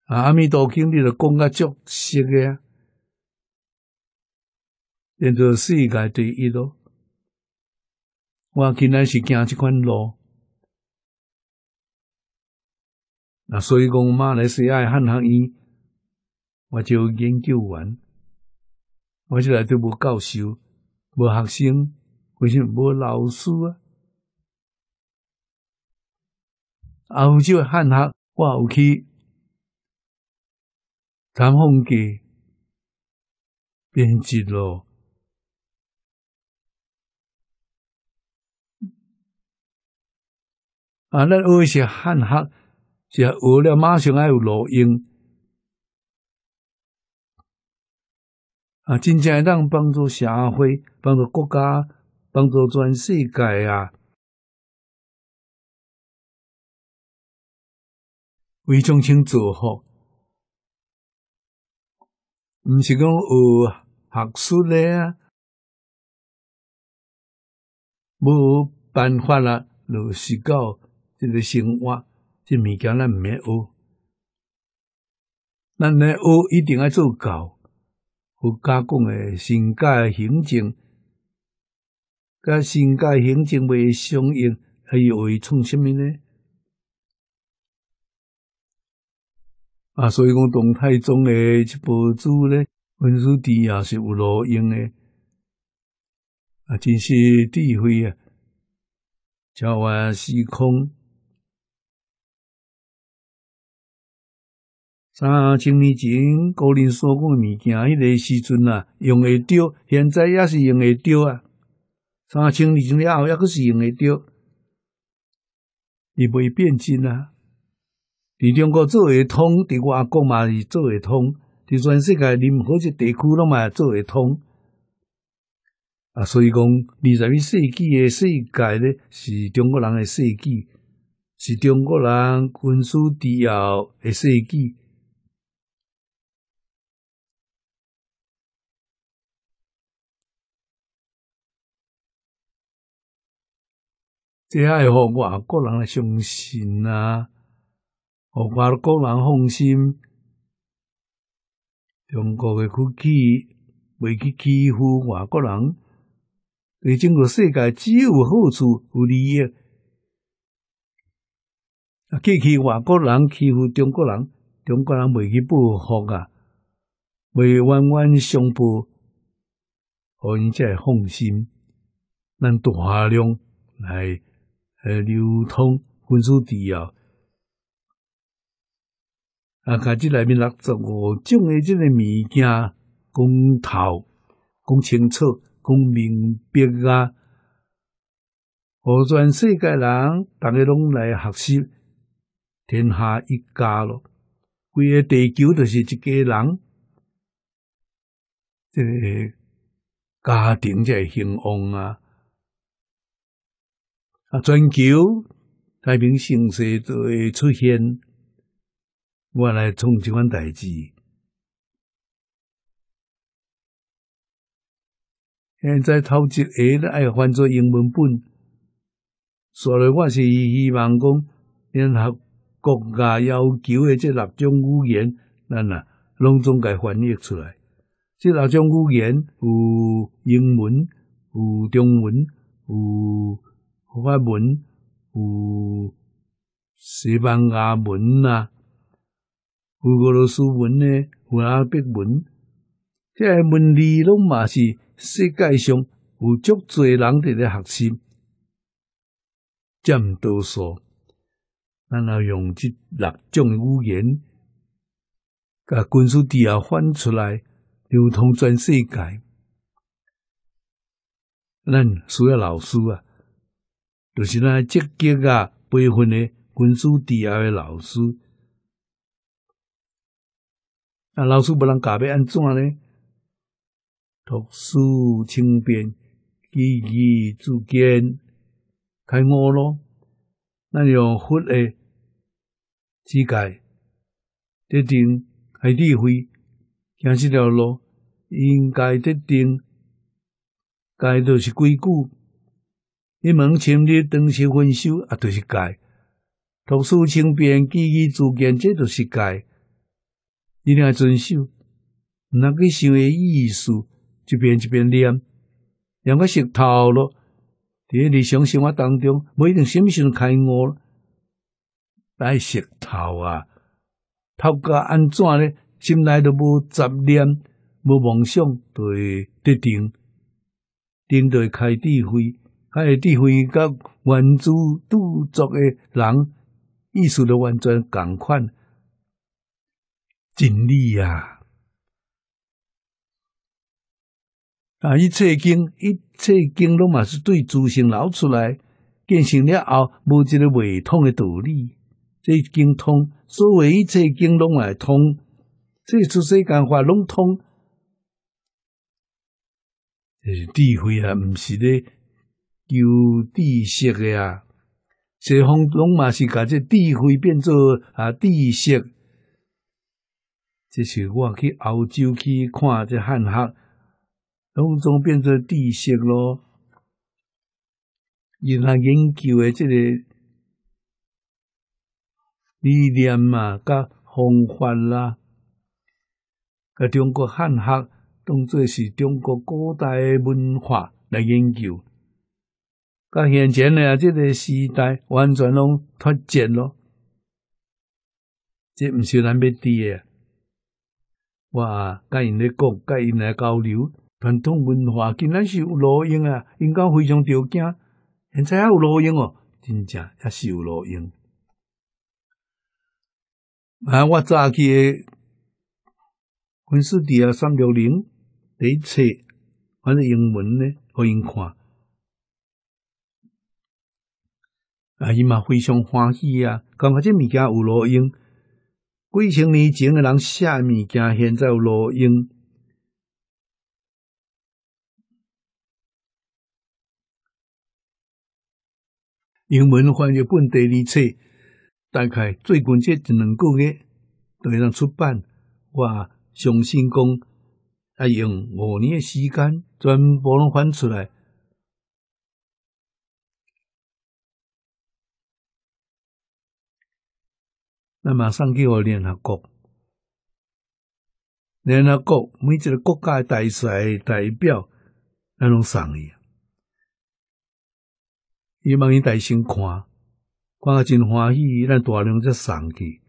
S1: 啊！阿弥陀经里头讲个足实个，连做世界第一咯。我竟然是行即款路，那所以讲马来西亚汉学院，我就研究员，我即来都无教授、无学生，为什么无老师啊？澳洲汉学我有去。咱风机编辑了啊，咱学些汉学，学了马上爱有录音啊，真正让帮助社会、帮助国家、帮助全世界啊！为中生造福。毋是讲学学术咧啊，无办法啦，就是到即个生活，即物件咱毋免学，咱咧学一定要做高，有加讲诶，新界行政，甲新界行政袂相应，还以为创啥物呢？啊，所以讲，唐太宗诶，这部书咧，文殊帝也是有路用诶，啊，真是智慧啊，超越时空。三千年前古人所讲诶物件，迄个时阵啊，用会着，现在也是用会着啊，三千年之后，也阁是用会着，伊未变质啊。在中国做会通，在外国嘛是做会通，在全世界任何一地区拢嘛做会通啊！所以讲，二十世纪的世界咧，是中国人的世纪，是中国人军事第后的世纪。这下好外国人相信啊。外国人放心，中国嘅崛起未去欺负外国人，对整个世界只有好处、有利益。啊，过去外国人欺负中国人，中国人未去报复啊，未冤冤相报，好，你才放心。咱大量来流通、运输、制啊。啊！喺即内面六十五种诶，即个物件，讲透、讲清楚、讲明白啊！互全世界人，逐个拢来学习，天下一家咯。规个地球著是一家人，即个家庭会兴旺啊！啊，全球太平盛世就会出现。我来创即款代志。现在头一个字要翻作英文本，所以我是希望讲，联合国家要求的这六种语言，咱啊拢总该翻译出来。这六种语言有英文，有中文，有法文，有西班牙文呐。有俄罗斯文呢，有阿拉伯文，这些文字拢嘛是世界上有足侪人伫咧学习，占多数。然后用这六种语言，甲军事底下翻出来，流通全世界。咱需要老师啊，就是咱积极啊培训诶，军事底下的老师。那老师不能改变安怎呢？读书轻便，积极自见，开悟咯。那用佛的境界，决定还智慧，行这条路，应该决定该就是规矩。一门钱的当时分手啊，就是改。读书轻便，积极自见，这就是改。一定要遵守，毋通去想下意思，一边一边念，两个石头咯。在日常生活当中，不一定什么时候开悟，来石头啊，头家安怎咧？心内都无杂念，无妄想，就会得定，定就会开智慧，开智慧甲原主著作诶人，意思都完全共款。真理啊！啊，一切经，一切经拢嘛是对诸行老出来，见成了后无一个未通的道理。这经通，所谓一切经拢来通，这出世间法拢通。智慧啊，毋是咧求知识诶啊，西方拢嘛是把这智慧变做啊知识。这是我去澳洲去看这汉学，拢总变成知识咯。伊他研究的这个理念嘛，甲方法啦，甲中国汉学当做是中国古代文化来研究。甲现前呢，这个时代完全拢脱节咯。这唔是咱要滴诶。我跟因来讲，甲因来交流，传统文化竟然是有录音啊！应该非常吊惊，现在还有录音哦，真正也是有录音。啊，我早起粉丝地啊、三六零，第一册，反正英文呢，给因看啊，伊嘛非常欢喜啊，感觉这物件有录音。几千年前诶人诶物件，现在有录音。英文翻译本第二册，大概最近这一两个月，会上出版。我相信讲，要用五年诶时间，全部拢翻出来。那马上去互联合国，联合国每一个国家的大使、代表咱拢送伊，伊望伊台型看，看甲真欢喜，咱大量才送去。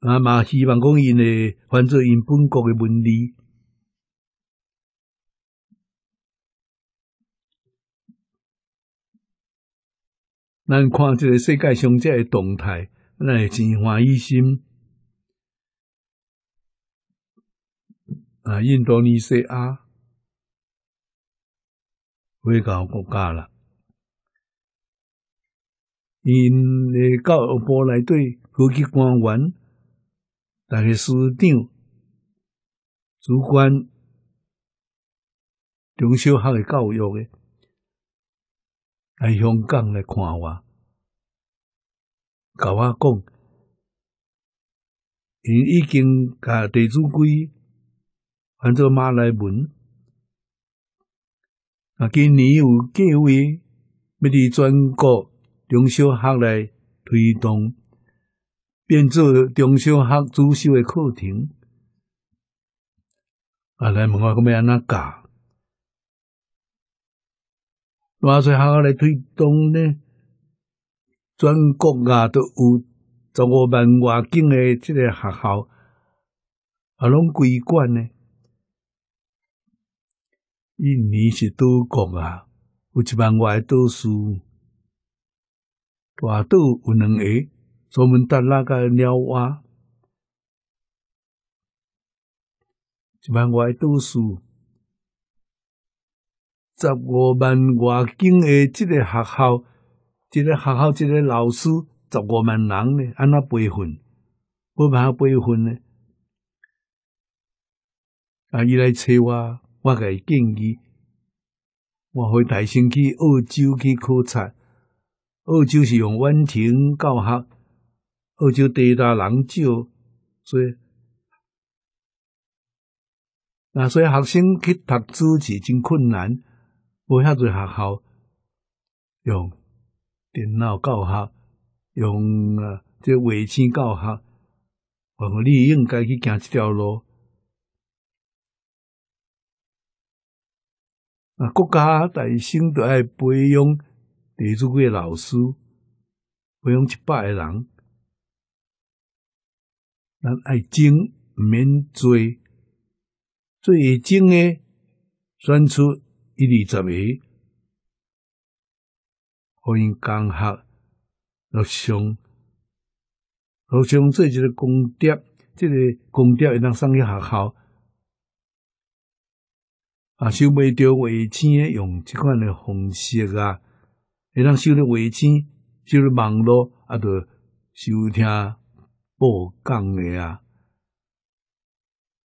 S1: 啊，嘛希望讲因呢，还做因本国的文理。咱看即个世界上这个动态，咱真欢喜心。啊！印度尼西亚危国国家啦，因个教育部内底高级官员、大个司长、主管、中小学个教育诶。来香港来看我，甲我讲，因已经甲地主归，反做马来文啊，今年有计划要伫全国中小学来推动，变做中小学主修诶课程。啊，来问我要安怎教？偌侪学校来推动呢？全国啊都有十五万外境诶，即个学校，啊拢规管呢？印尼是岛国啊？有一万外的读书，岛有两个，专门搭那个鸟蛙，一万外的读十五万外景诶，即个学校，即个学校，即个老师，十五万人咧，安怎培训？办怕培训咧？啊，伊来找我，我甲伊建议，我伊带先去澳洲去考察。澳洲是用远程教学，澳洲地大人少，所以，啊，所以学生去读书是真困难。无遐侪学校用电脑教学，用啊即卫星教学，我讲你应该去行即条路。啊，国家大生都爱培养地主国老师，培养一百个人，咱爱精免做，做会精诶，选出。一、二、十二，欢迎刚学六兄，六兄，这就个公爹，这个公爹会当送去学校啊，收未着卫诶，用即款诶方式啊，会当收的卫生收是网络啊，都收听报讲诶啊，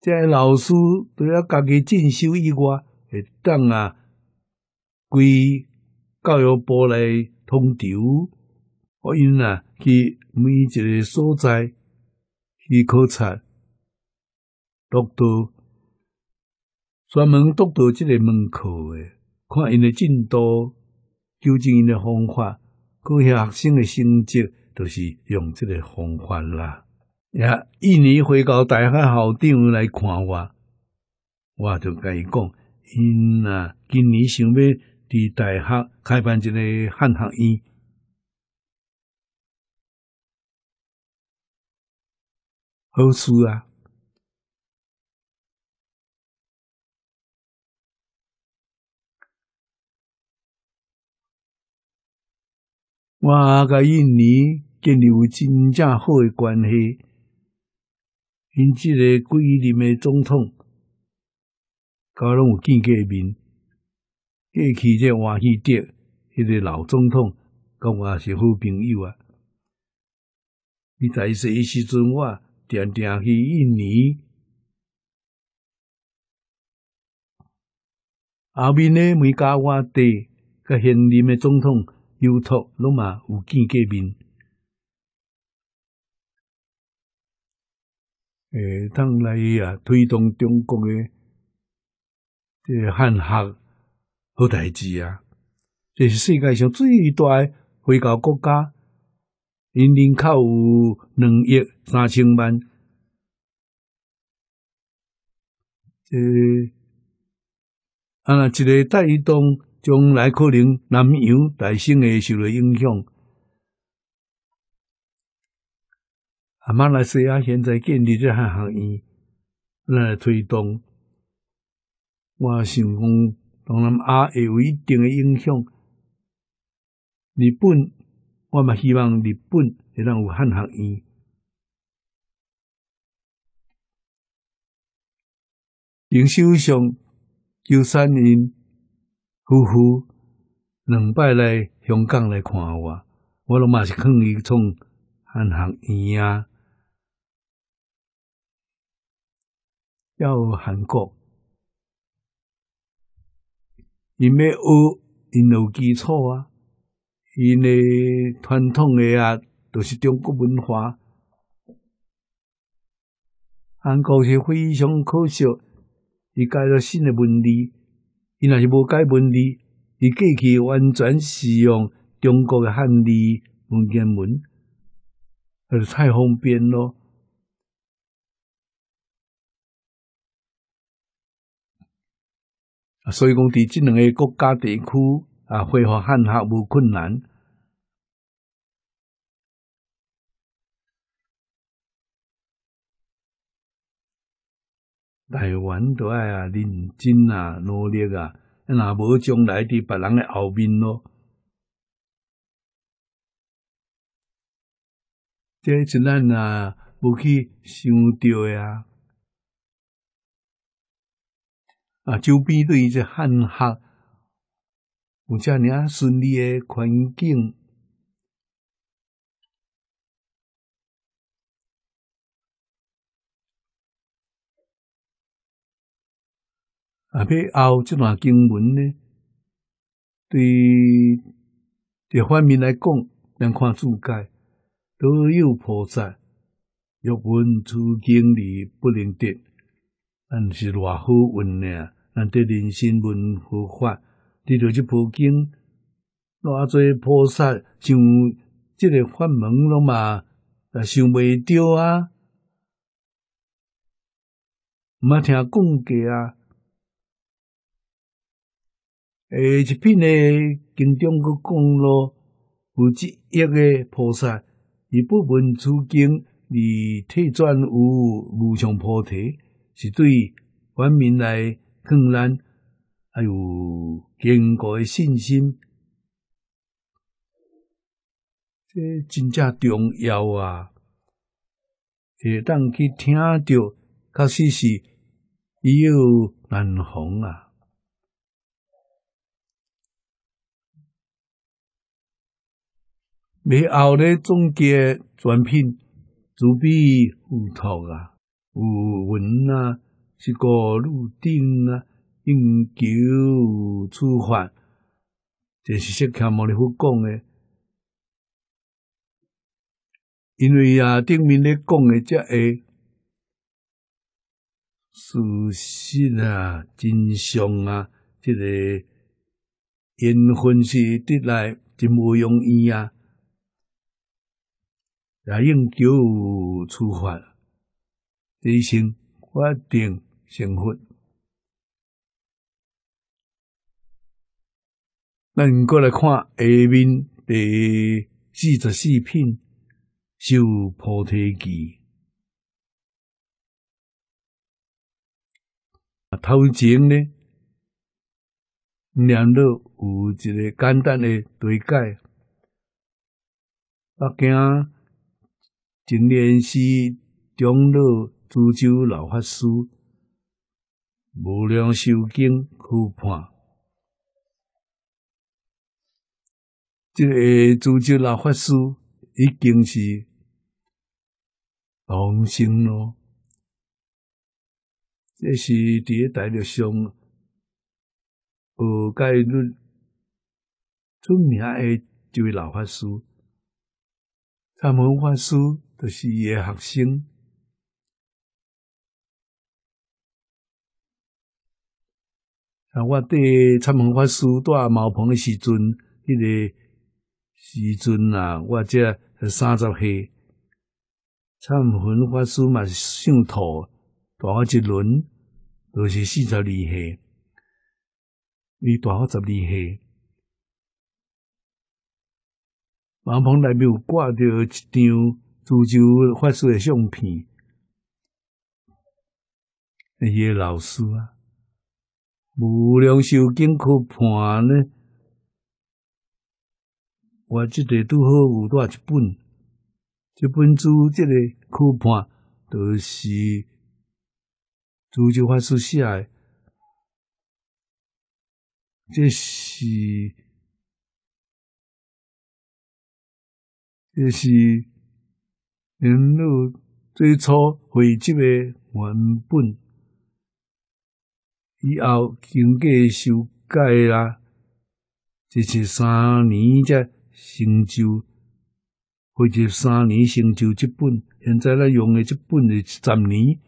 S1: 即个老师除了家己进修以外，会当啊。归教育部来通筹，我因呐去每一个所在去考察督导，专门督导即个门口诶，看因诶进度，究竟因诶方法，各项学生诶成绩都是用即个方法啦。也一年回教大学校长来看我，我就甲伊讲，因呐今年想要。伫大学开办一个汉学院，好书啊！我阿个印尼建立有真正好诶关系，因即个桂林诶总统，甲我有见过面。过去即华西德，迄个老总统跟我是好朋友啊。你在细时阵，我常常去印尼。后面呢，每加我弟，甲现任嘅总统尤托拢嘛有见过面。诶，通来啊，推动中国嘅即汉学。好代志啊！这是世界上最大诶非教国家，年年靠有两亿三千万。这啊，一个大移动将来可能南洋大姓会受了影响。马来西亚现在建立即项学院来推动，我想讲。东南亚会有一定的影响。日本，我嘛希望日本会让有汉学院。进修上，九三年夫妇两摆来香港来看我，我拢嘛是劝伊从汉学院啊，有韩国。因要学，因有基础啊。因咧传统的啊，都是中国文化。韩国是非常可惜，伊改了新的文字，因若是无改文字，伊过去完全使用中国的汉字文言文，那是太方便咯。所以讲，伫即两个国家地区啊，恢复汉学无困难。台湾都爱啊，认真啊，努力啊，若无将来伫别人诶后面咯。这一咱啊，无去想着诶啊。啊，周边对于这汉学有怎样顺利的环境？啊，背后这段经文呢，对这方面来讲，能看自解，都有菩萨欲闻此经理，不能得。咱是，偌好运呢？咱对人生问佛法，伫着即部经，偌济菩萨像即个法门了嘛？也想袂到啊？毋捌听讲过啊！下一品诶，经中佫讲咯，有一亿个菩萨，伊部分此经，而退转无无上菩提。是对国民来更咱还有坚固的信心，这真正重要啊！会当去听到，确实是有难逢啊！未后咧总结全品，足比糊涂啊！有云啊，是个路顶啊，应求处罚，这是什卡莫里夫讲的？因为啊，顶面咧讲的只个事实啊、真相啊，这个因分析得来真无容易啊，也应求处罚。提升发定成佛。咱过来看下面第四十四品《修菩提记》。啊，头前呢，念落有一个简单的对解。北京今年是中落。株洲老法师无量寿经去判。即个株洲老法师已经是高僧咯。这是第一代陆上无概率出名的一位老法师，他们法师著是伊诶学生。啊！我伫参洪法师住茅棚诶时阵，迄个时阵啊，我才三十岁。参洪法师嘛，是上土大我一轮都是四十二岁，伊大我十二岁。茅棚内面有挂着一张苏州法师诶相片，伊个老师啊。无量寿经可判呢？我这里拄好有带一本，一本书，这个可判，都是主就发出来，这是这是人路最初汇集的文本。以后经过修改啦，就是三年才成就，或者三年成就一本。现在咱用的这本是十年，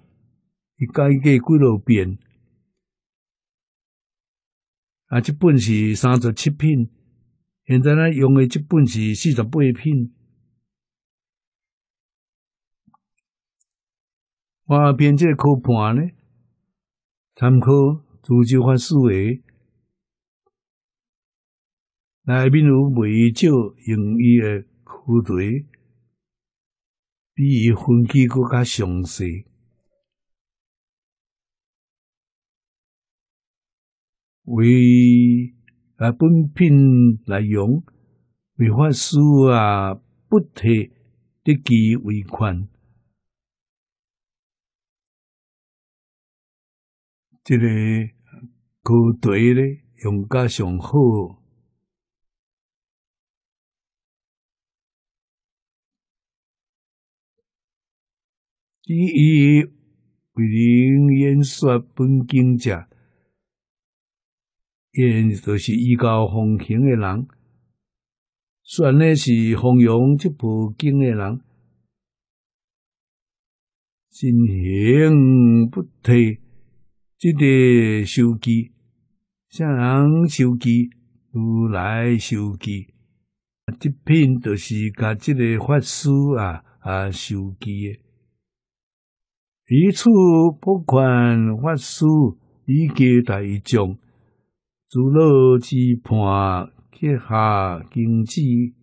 S1: 伊改过几落遍。啊，这本是三十七品，现在咱用的这本是四十八品。我编这课本呢，参考。著就发书诶，内面有未少用伊诶课题，比伊分析搁较详细。为啊本品内容，为法师啊，不提得其为款。这个部队咧用甲上好，第一为人说本经者，也都是依教奉行的人，选呢是弘扬这部经的人，真行不退。这个修机，向人修机，如来修机，这片都是甲这个法师啊啊修机。一处不管法师，以给大众，诸乐之盘，结下经基。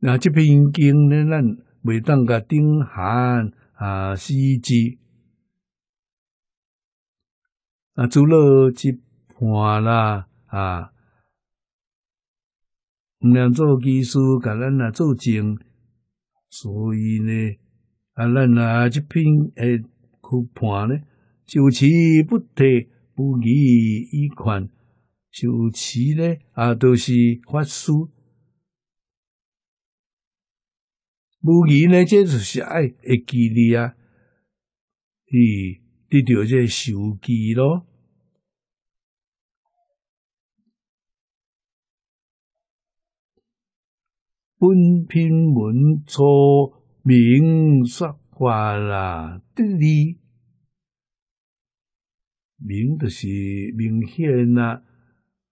S1: 那这篇经呢，咱未当甲顶汉。啊，衣机啊，做乐一盘啦啊！唔能做技术，甲咱啊做证，所以呢，啊，咱啊这片诶去盘呢，就此不提不疑一款，就此呢啊都是发书。无疑呢，这就是爱的激励啊！你得到这手机咯。本篇文章明说话啦，得理明就是明显啦，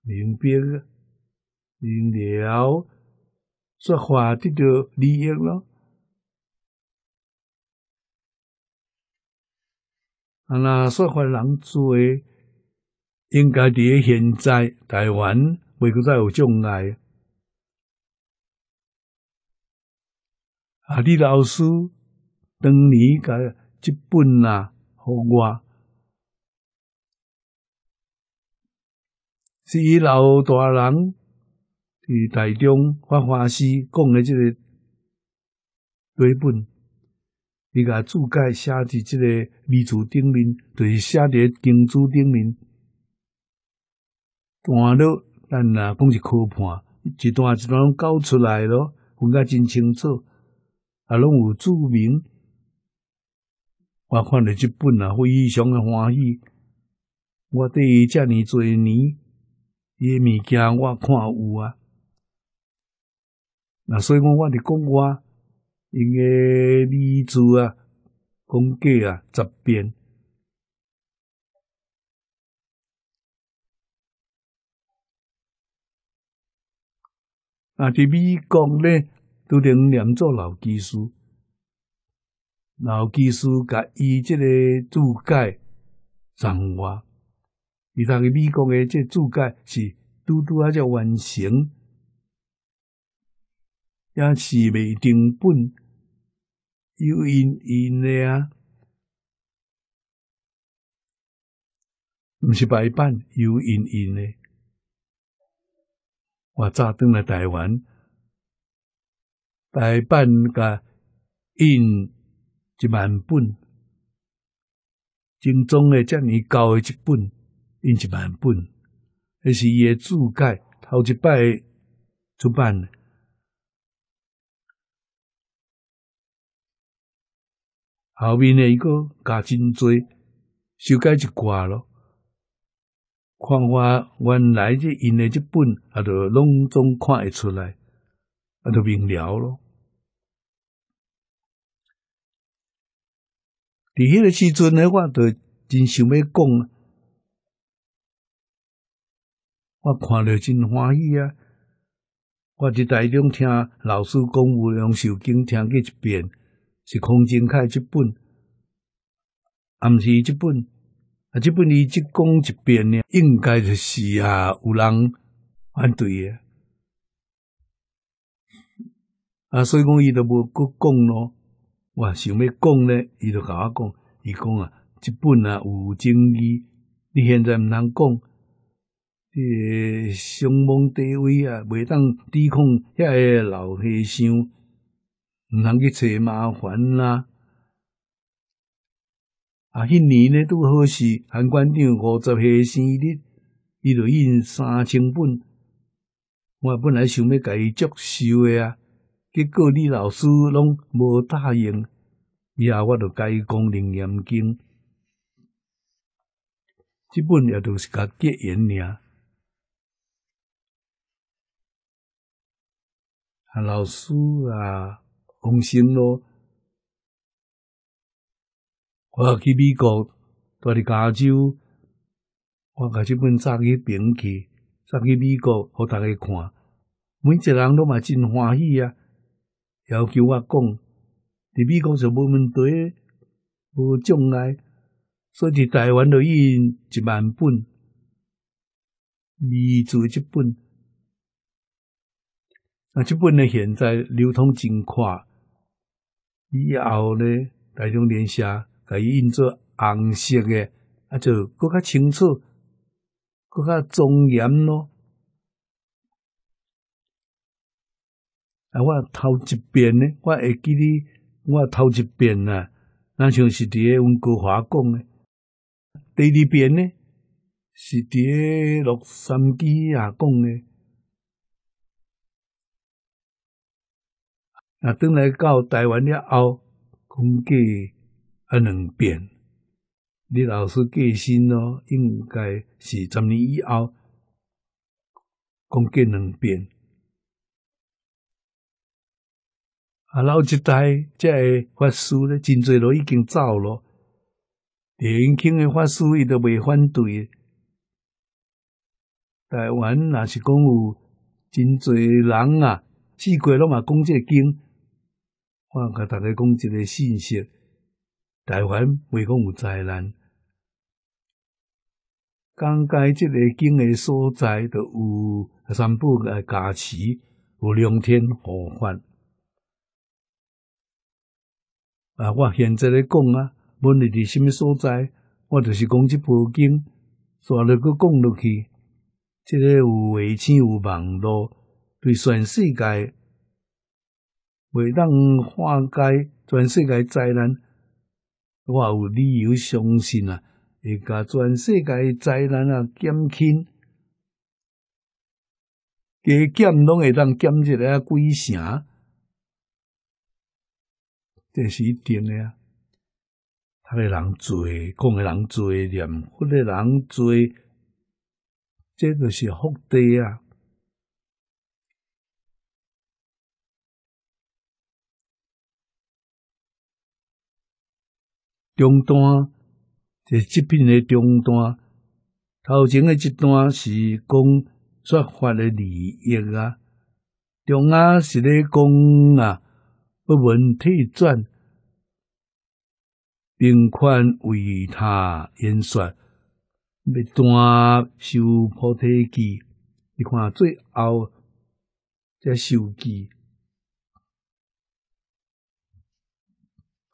S1: 明白明了说话得到利益咯。啊，那说法人做，应该伫现在台湾未阁再有障碍。啊，李老师当年噶一本啊，互我，是伊老大人伫台中发花喜讲诶，即个底本。你甲注解写在即个字词顶面，就是写在经注顶面，段落，咱若讲是科判，一段一段拢搞出来咯，分甲真清楚，啊，拢有注明。我看着即本啊，非常的欢喜。我对于这尔侪年，伊物件我看有啊。那所以讲，我伫讲我。因个例子啊，风格啊十变，啊，伫美国咧，都着念做老技师。老技师甲伊即个注解掌握，伊他个美国个即注解是拄拄啊在完成，也是袂定本。有因因的啊，毋是白板，有因因的。我早登来台湾，白板甲印一万本，正宗的遮尔高的一本印一万本，迄是伊的注解，头一摆出版。后面呢，伊个加真多，修改一挂咯。看我原来这印的这本，也都拢总看会出来，也都明了咯。伫迄个时阵呢，我都真想要讲，我看了真欢喜啊！我伫台中听老师讲《无用手经》，听过一遍。是空景凯这本，啊，毋是这本，啊，这本伊只讲一遍呢，应该就是啊有人反对诶。啊所以讲伊都无搁讲咯，我想要讲咧，伊就甲我讲，伊讲啊，这本啊有争议，你现在毋通讲，诶，上蒙地位啊，未当抵抗遐个老和尚。毋通去找麻烦啦！啊，迄年呢拄好是韩馆长五十岁生日，伊就印三千本。我本来想要伊祝寿的啊，结果李老师拢无答应，以后我就伊讲《楞严经》，这本也都是甲结缘尔。啊，老师啊！放心咯！我去美国，住伫加州，我甲即本《杂记兵去，杂去美国互逐个看，每一个人都嘛真欢喜啊！要求我讲，伫美国就无问题，无障碍。所以，伫台湾就印一万本，二组一本。那这本嘞，现在流通真快。以后呢，大众连线甲伊印做红色的，啊，就更加清楚、更加庄严咯。啊，我头一遍呢，我会记哩，我头一遍啊，咱像是伫个温国华讲的；第二遍呢，是伫个洛杉矶啊讲的。那等来到台湾了后，公给啊两变。李老师过心咯，应该是十年以后公给两变。啊，老一代即个法师咧，真侪都已经走咯。年轻的法师伊都未反对。台湾也是讲有真侪人啊，四界拢嘛讲这个经。我甲大家讲一个信息：台湾未讲有灾难，讲解即个景诶所在都有三宝诶加持，有两天护法。啊，我现在咧讲啊，无论伫什么所在，我就是讲即部景，煞了去讲落去，即个有卫星、有网络，对全世界。会当化解全世界灾难，我有理由相信啊，会甲全世界灾难啊减轻，加减拢会当减一下贵成，这是一定的啊。他的人做，讲的人做，念佛的人做，这就是福地啊。中段，就这片的中段，头前的一段是讲说法的利益啊。中啊是咧讲啊，不闻替转，并款为他演说，一段修菩提记，你看最后再修记。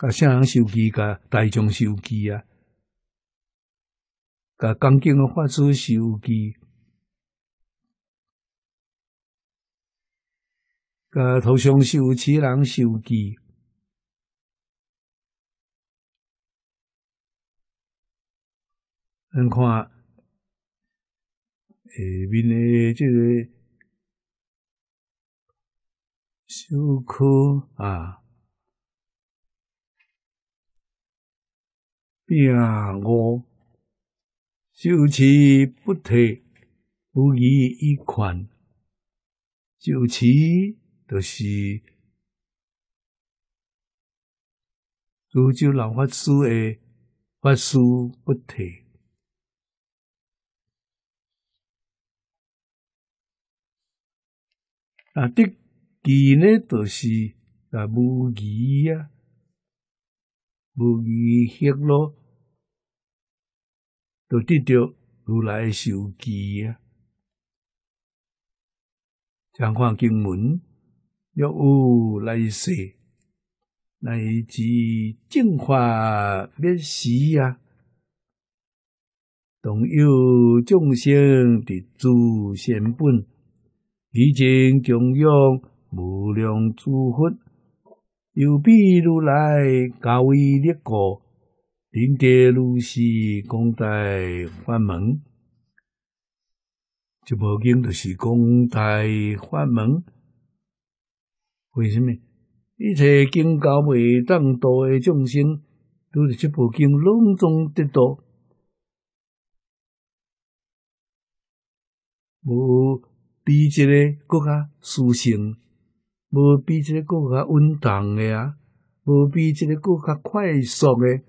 S1: 甲向人手机、甲大众手机啊、啊刚劲的花式手机、啊头上手持人手机，咱看下面诶这个手可啊。呀，我修持不退无疑一款。修持就是如州老法师诶，法师不退。啊，的其呢就是啊无疑啊，无疑迄咯。都得到如来受记啊！常看经文，若有来世，乃至净化灭时啊，同有众生得诸仙本，其尽供养无量诸佛，又彼如来教位力故。林蝶露是讲大法门，这部经就是讲大法门。为什么？一切经教未当度的众生，都是这部经隆重得到，无比这个更加殊胜，无比这个更加稳当的啊，无比这个更加快速的。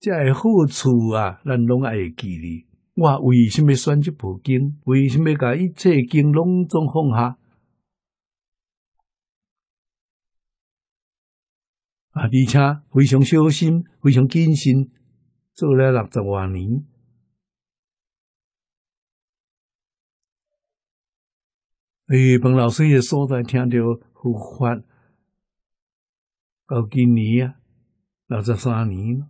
S1: 这好处啊，咱拢爱记哩。我为什么选择布经？为什么把一切经拢总放下？啊，而且非常小心，非常谨慎，做了六十多年。诶，彭老师也所在听着佛法，到今年啊，六十三年了。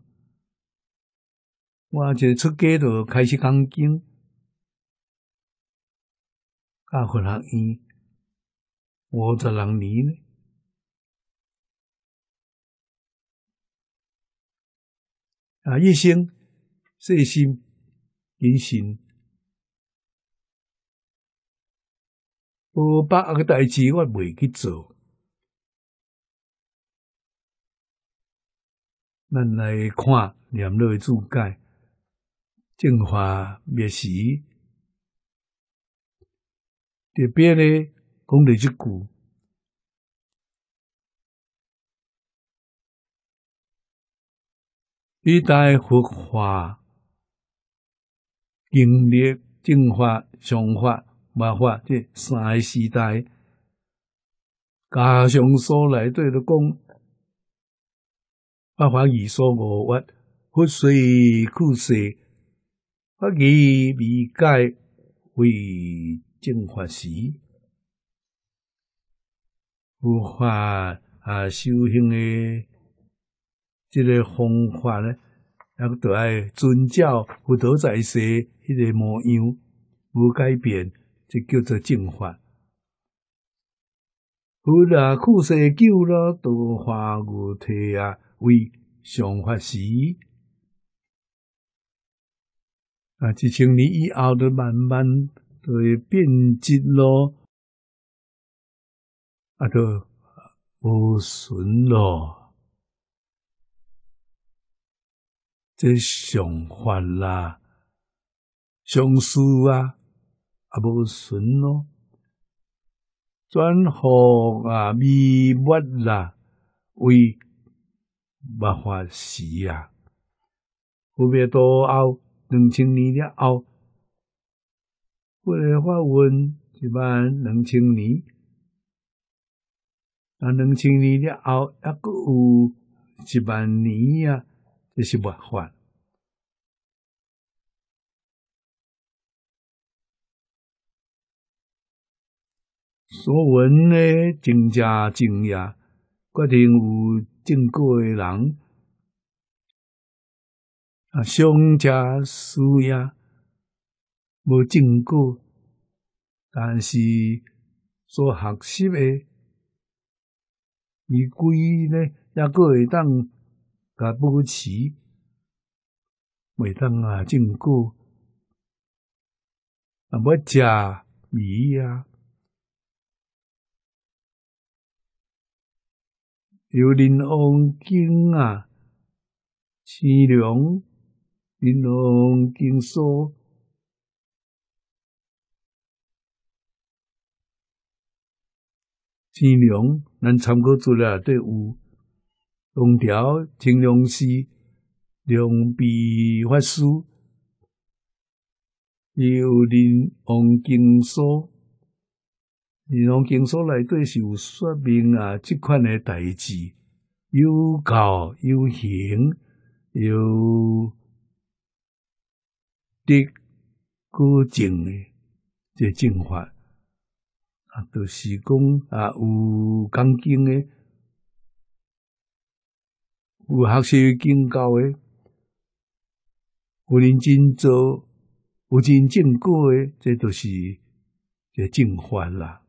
S1: 我就出街了，开始讲经、教佛学院，五十来年呢。啊，一心、细心、谨慎，不把个代志我袂去做。咱来看注解。净化灭习，特别呢，讲到一句，一代佛法，经历正法、相法、末法这三个时代，加上所来对着讲，不法以所我我，佛虽苦是。法意未改为正法时，佛法啊修行的这个方法呢，也个都爱遵照佛陀在世迄个模样，无改变就叫做正法。佛拿苦世救了多化五体啊为上法时。啊，一千年以后，都慢慢都变质咯，啊，都无损咯，这上法啦，上疏啊，啊，无损咯，转好啊，弥漫啦，为无法死啊，分别多后两千年了后，过来发文一万两千年，啊，两千年了后还阁有一万年啊，这是无法。所闻呢，真正惊讶，决定有正过的人。上家书也无经过，但是所学习的语规呢，也个会当甲保持，袂当啊经过。啊，要食米呀，有连王金啊、青龙。槟榔金锁，天龙咱参考资料都有，龙条天龙寺，龙鼻法师，有槟榔金锁。银行经所内底是有说明啊，即款诶代志有教有行有得果证的这正法啊，就是讲啊，有讲经的，有学习经教的，有认真做，有人经过诶，这都是这正法啦。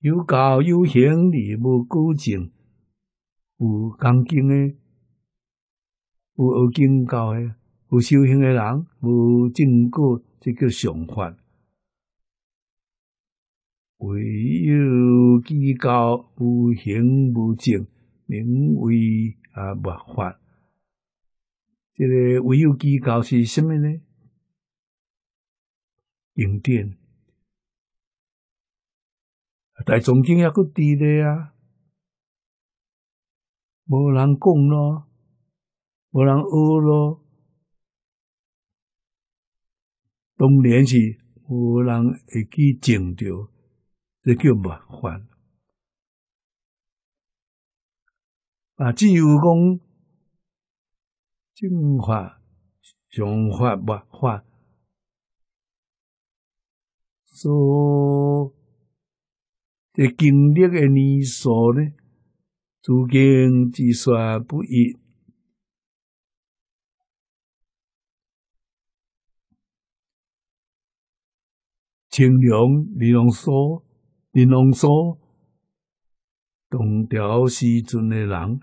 S1: 有教有行，你无果证，有讲经的，有学经教的。有修行诶人，无证过这叫上法，唯有机构无形无证，名为啊佛法。这个唯有机构是什么呢？经典，大藏经也搁伫咧啊，无人讲咯，无人学咯。当然是无人会去证着，这叫麻烦。啊，只有讲正法、上法、末法，所这经历的年数呢，究经计算不一。清凉，玲龙锁，玲龙锁，东条时阵的人。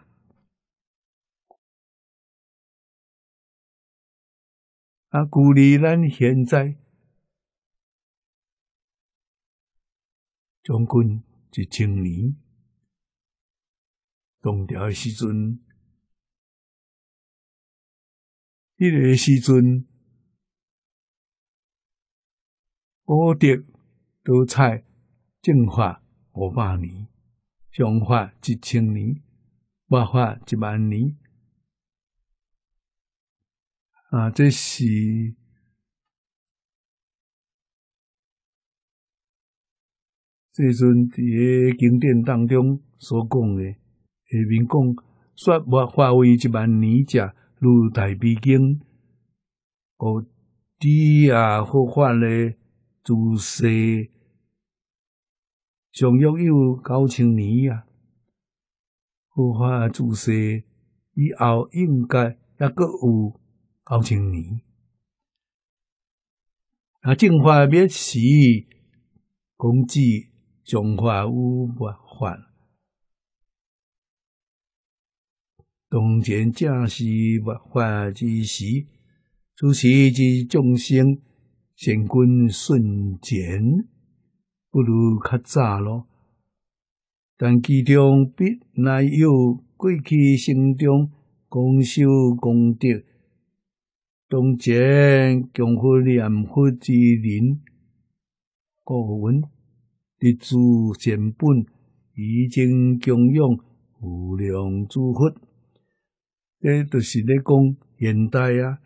S1: 啊，旧日咱现在将军一千年，唐朝时阵，迄个时阵。五德多采净化五百年，上化一千年，下化一万年。啊，这是这阵个经典当中所讲的，下面讲说末化为一万年者，如大悲经。我底啊，佛法咧。住世上约有九千年呀，佛法住世以后应该也阁有九千年。啊，正化灭时，公子净化无佛法，当前正是佛法之时，此时之众生。善君瞬间不如较早咯，但其中必乃有过去生中功修功德，当前功夫念佛之人，故闻得诸善本，已经供养无量诸佛。这就是咧讲现代啊。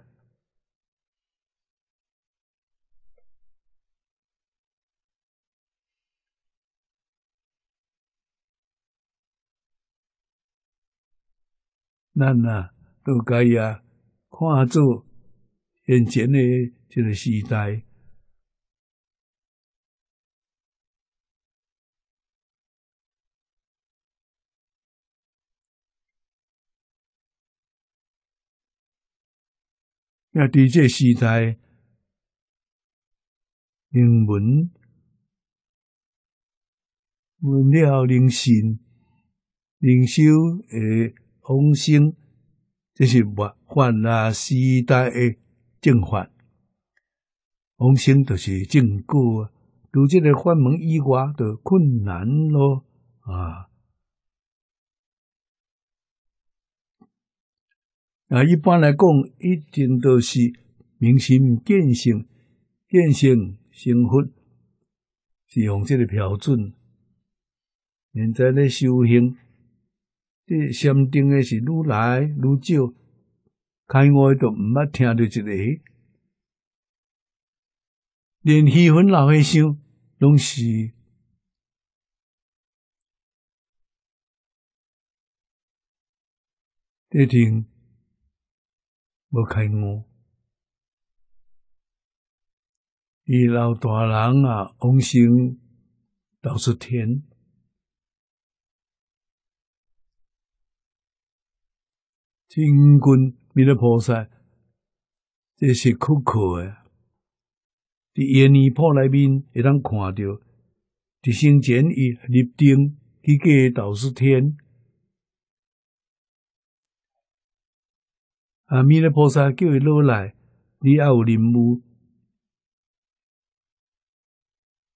S1: 咱啊，都该啊，看做眼前的一个时代。要对这时代，人文、文了灵性、灵修诶。往生，这是末法啊时代诶正法。往生就是正果啊，除即个法门以外，就困难咯啊。啊，一般来讲，一定都是明心、见性、见性成佛，是用即个标准。现在咧修行。这先定的是愈来愈少，开悟都毋捌听到一个，连稀分老和尚拢是一定无开悟，伊老大人啊，往生到出天。天君弥勒菩萨，这是可靠的。在阎尼铺内面会当看到，伫生前伊立定，几个导师天。啊，弥勒菩萨叫伊落来，你也有任务。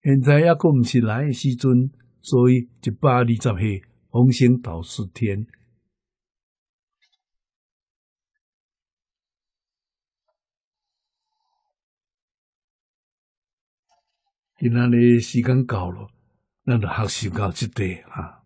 S1: 现在也阁毋是来诶时阵，所以一百二十岁，红星导师天。今仔日时间到咯，咱就学习到即块啊。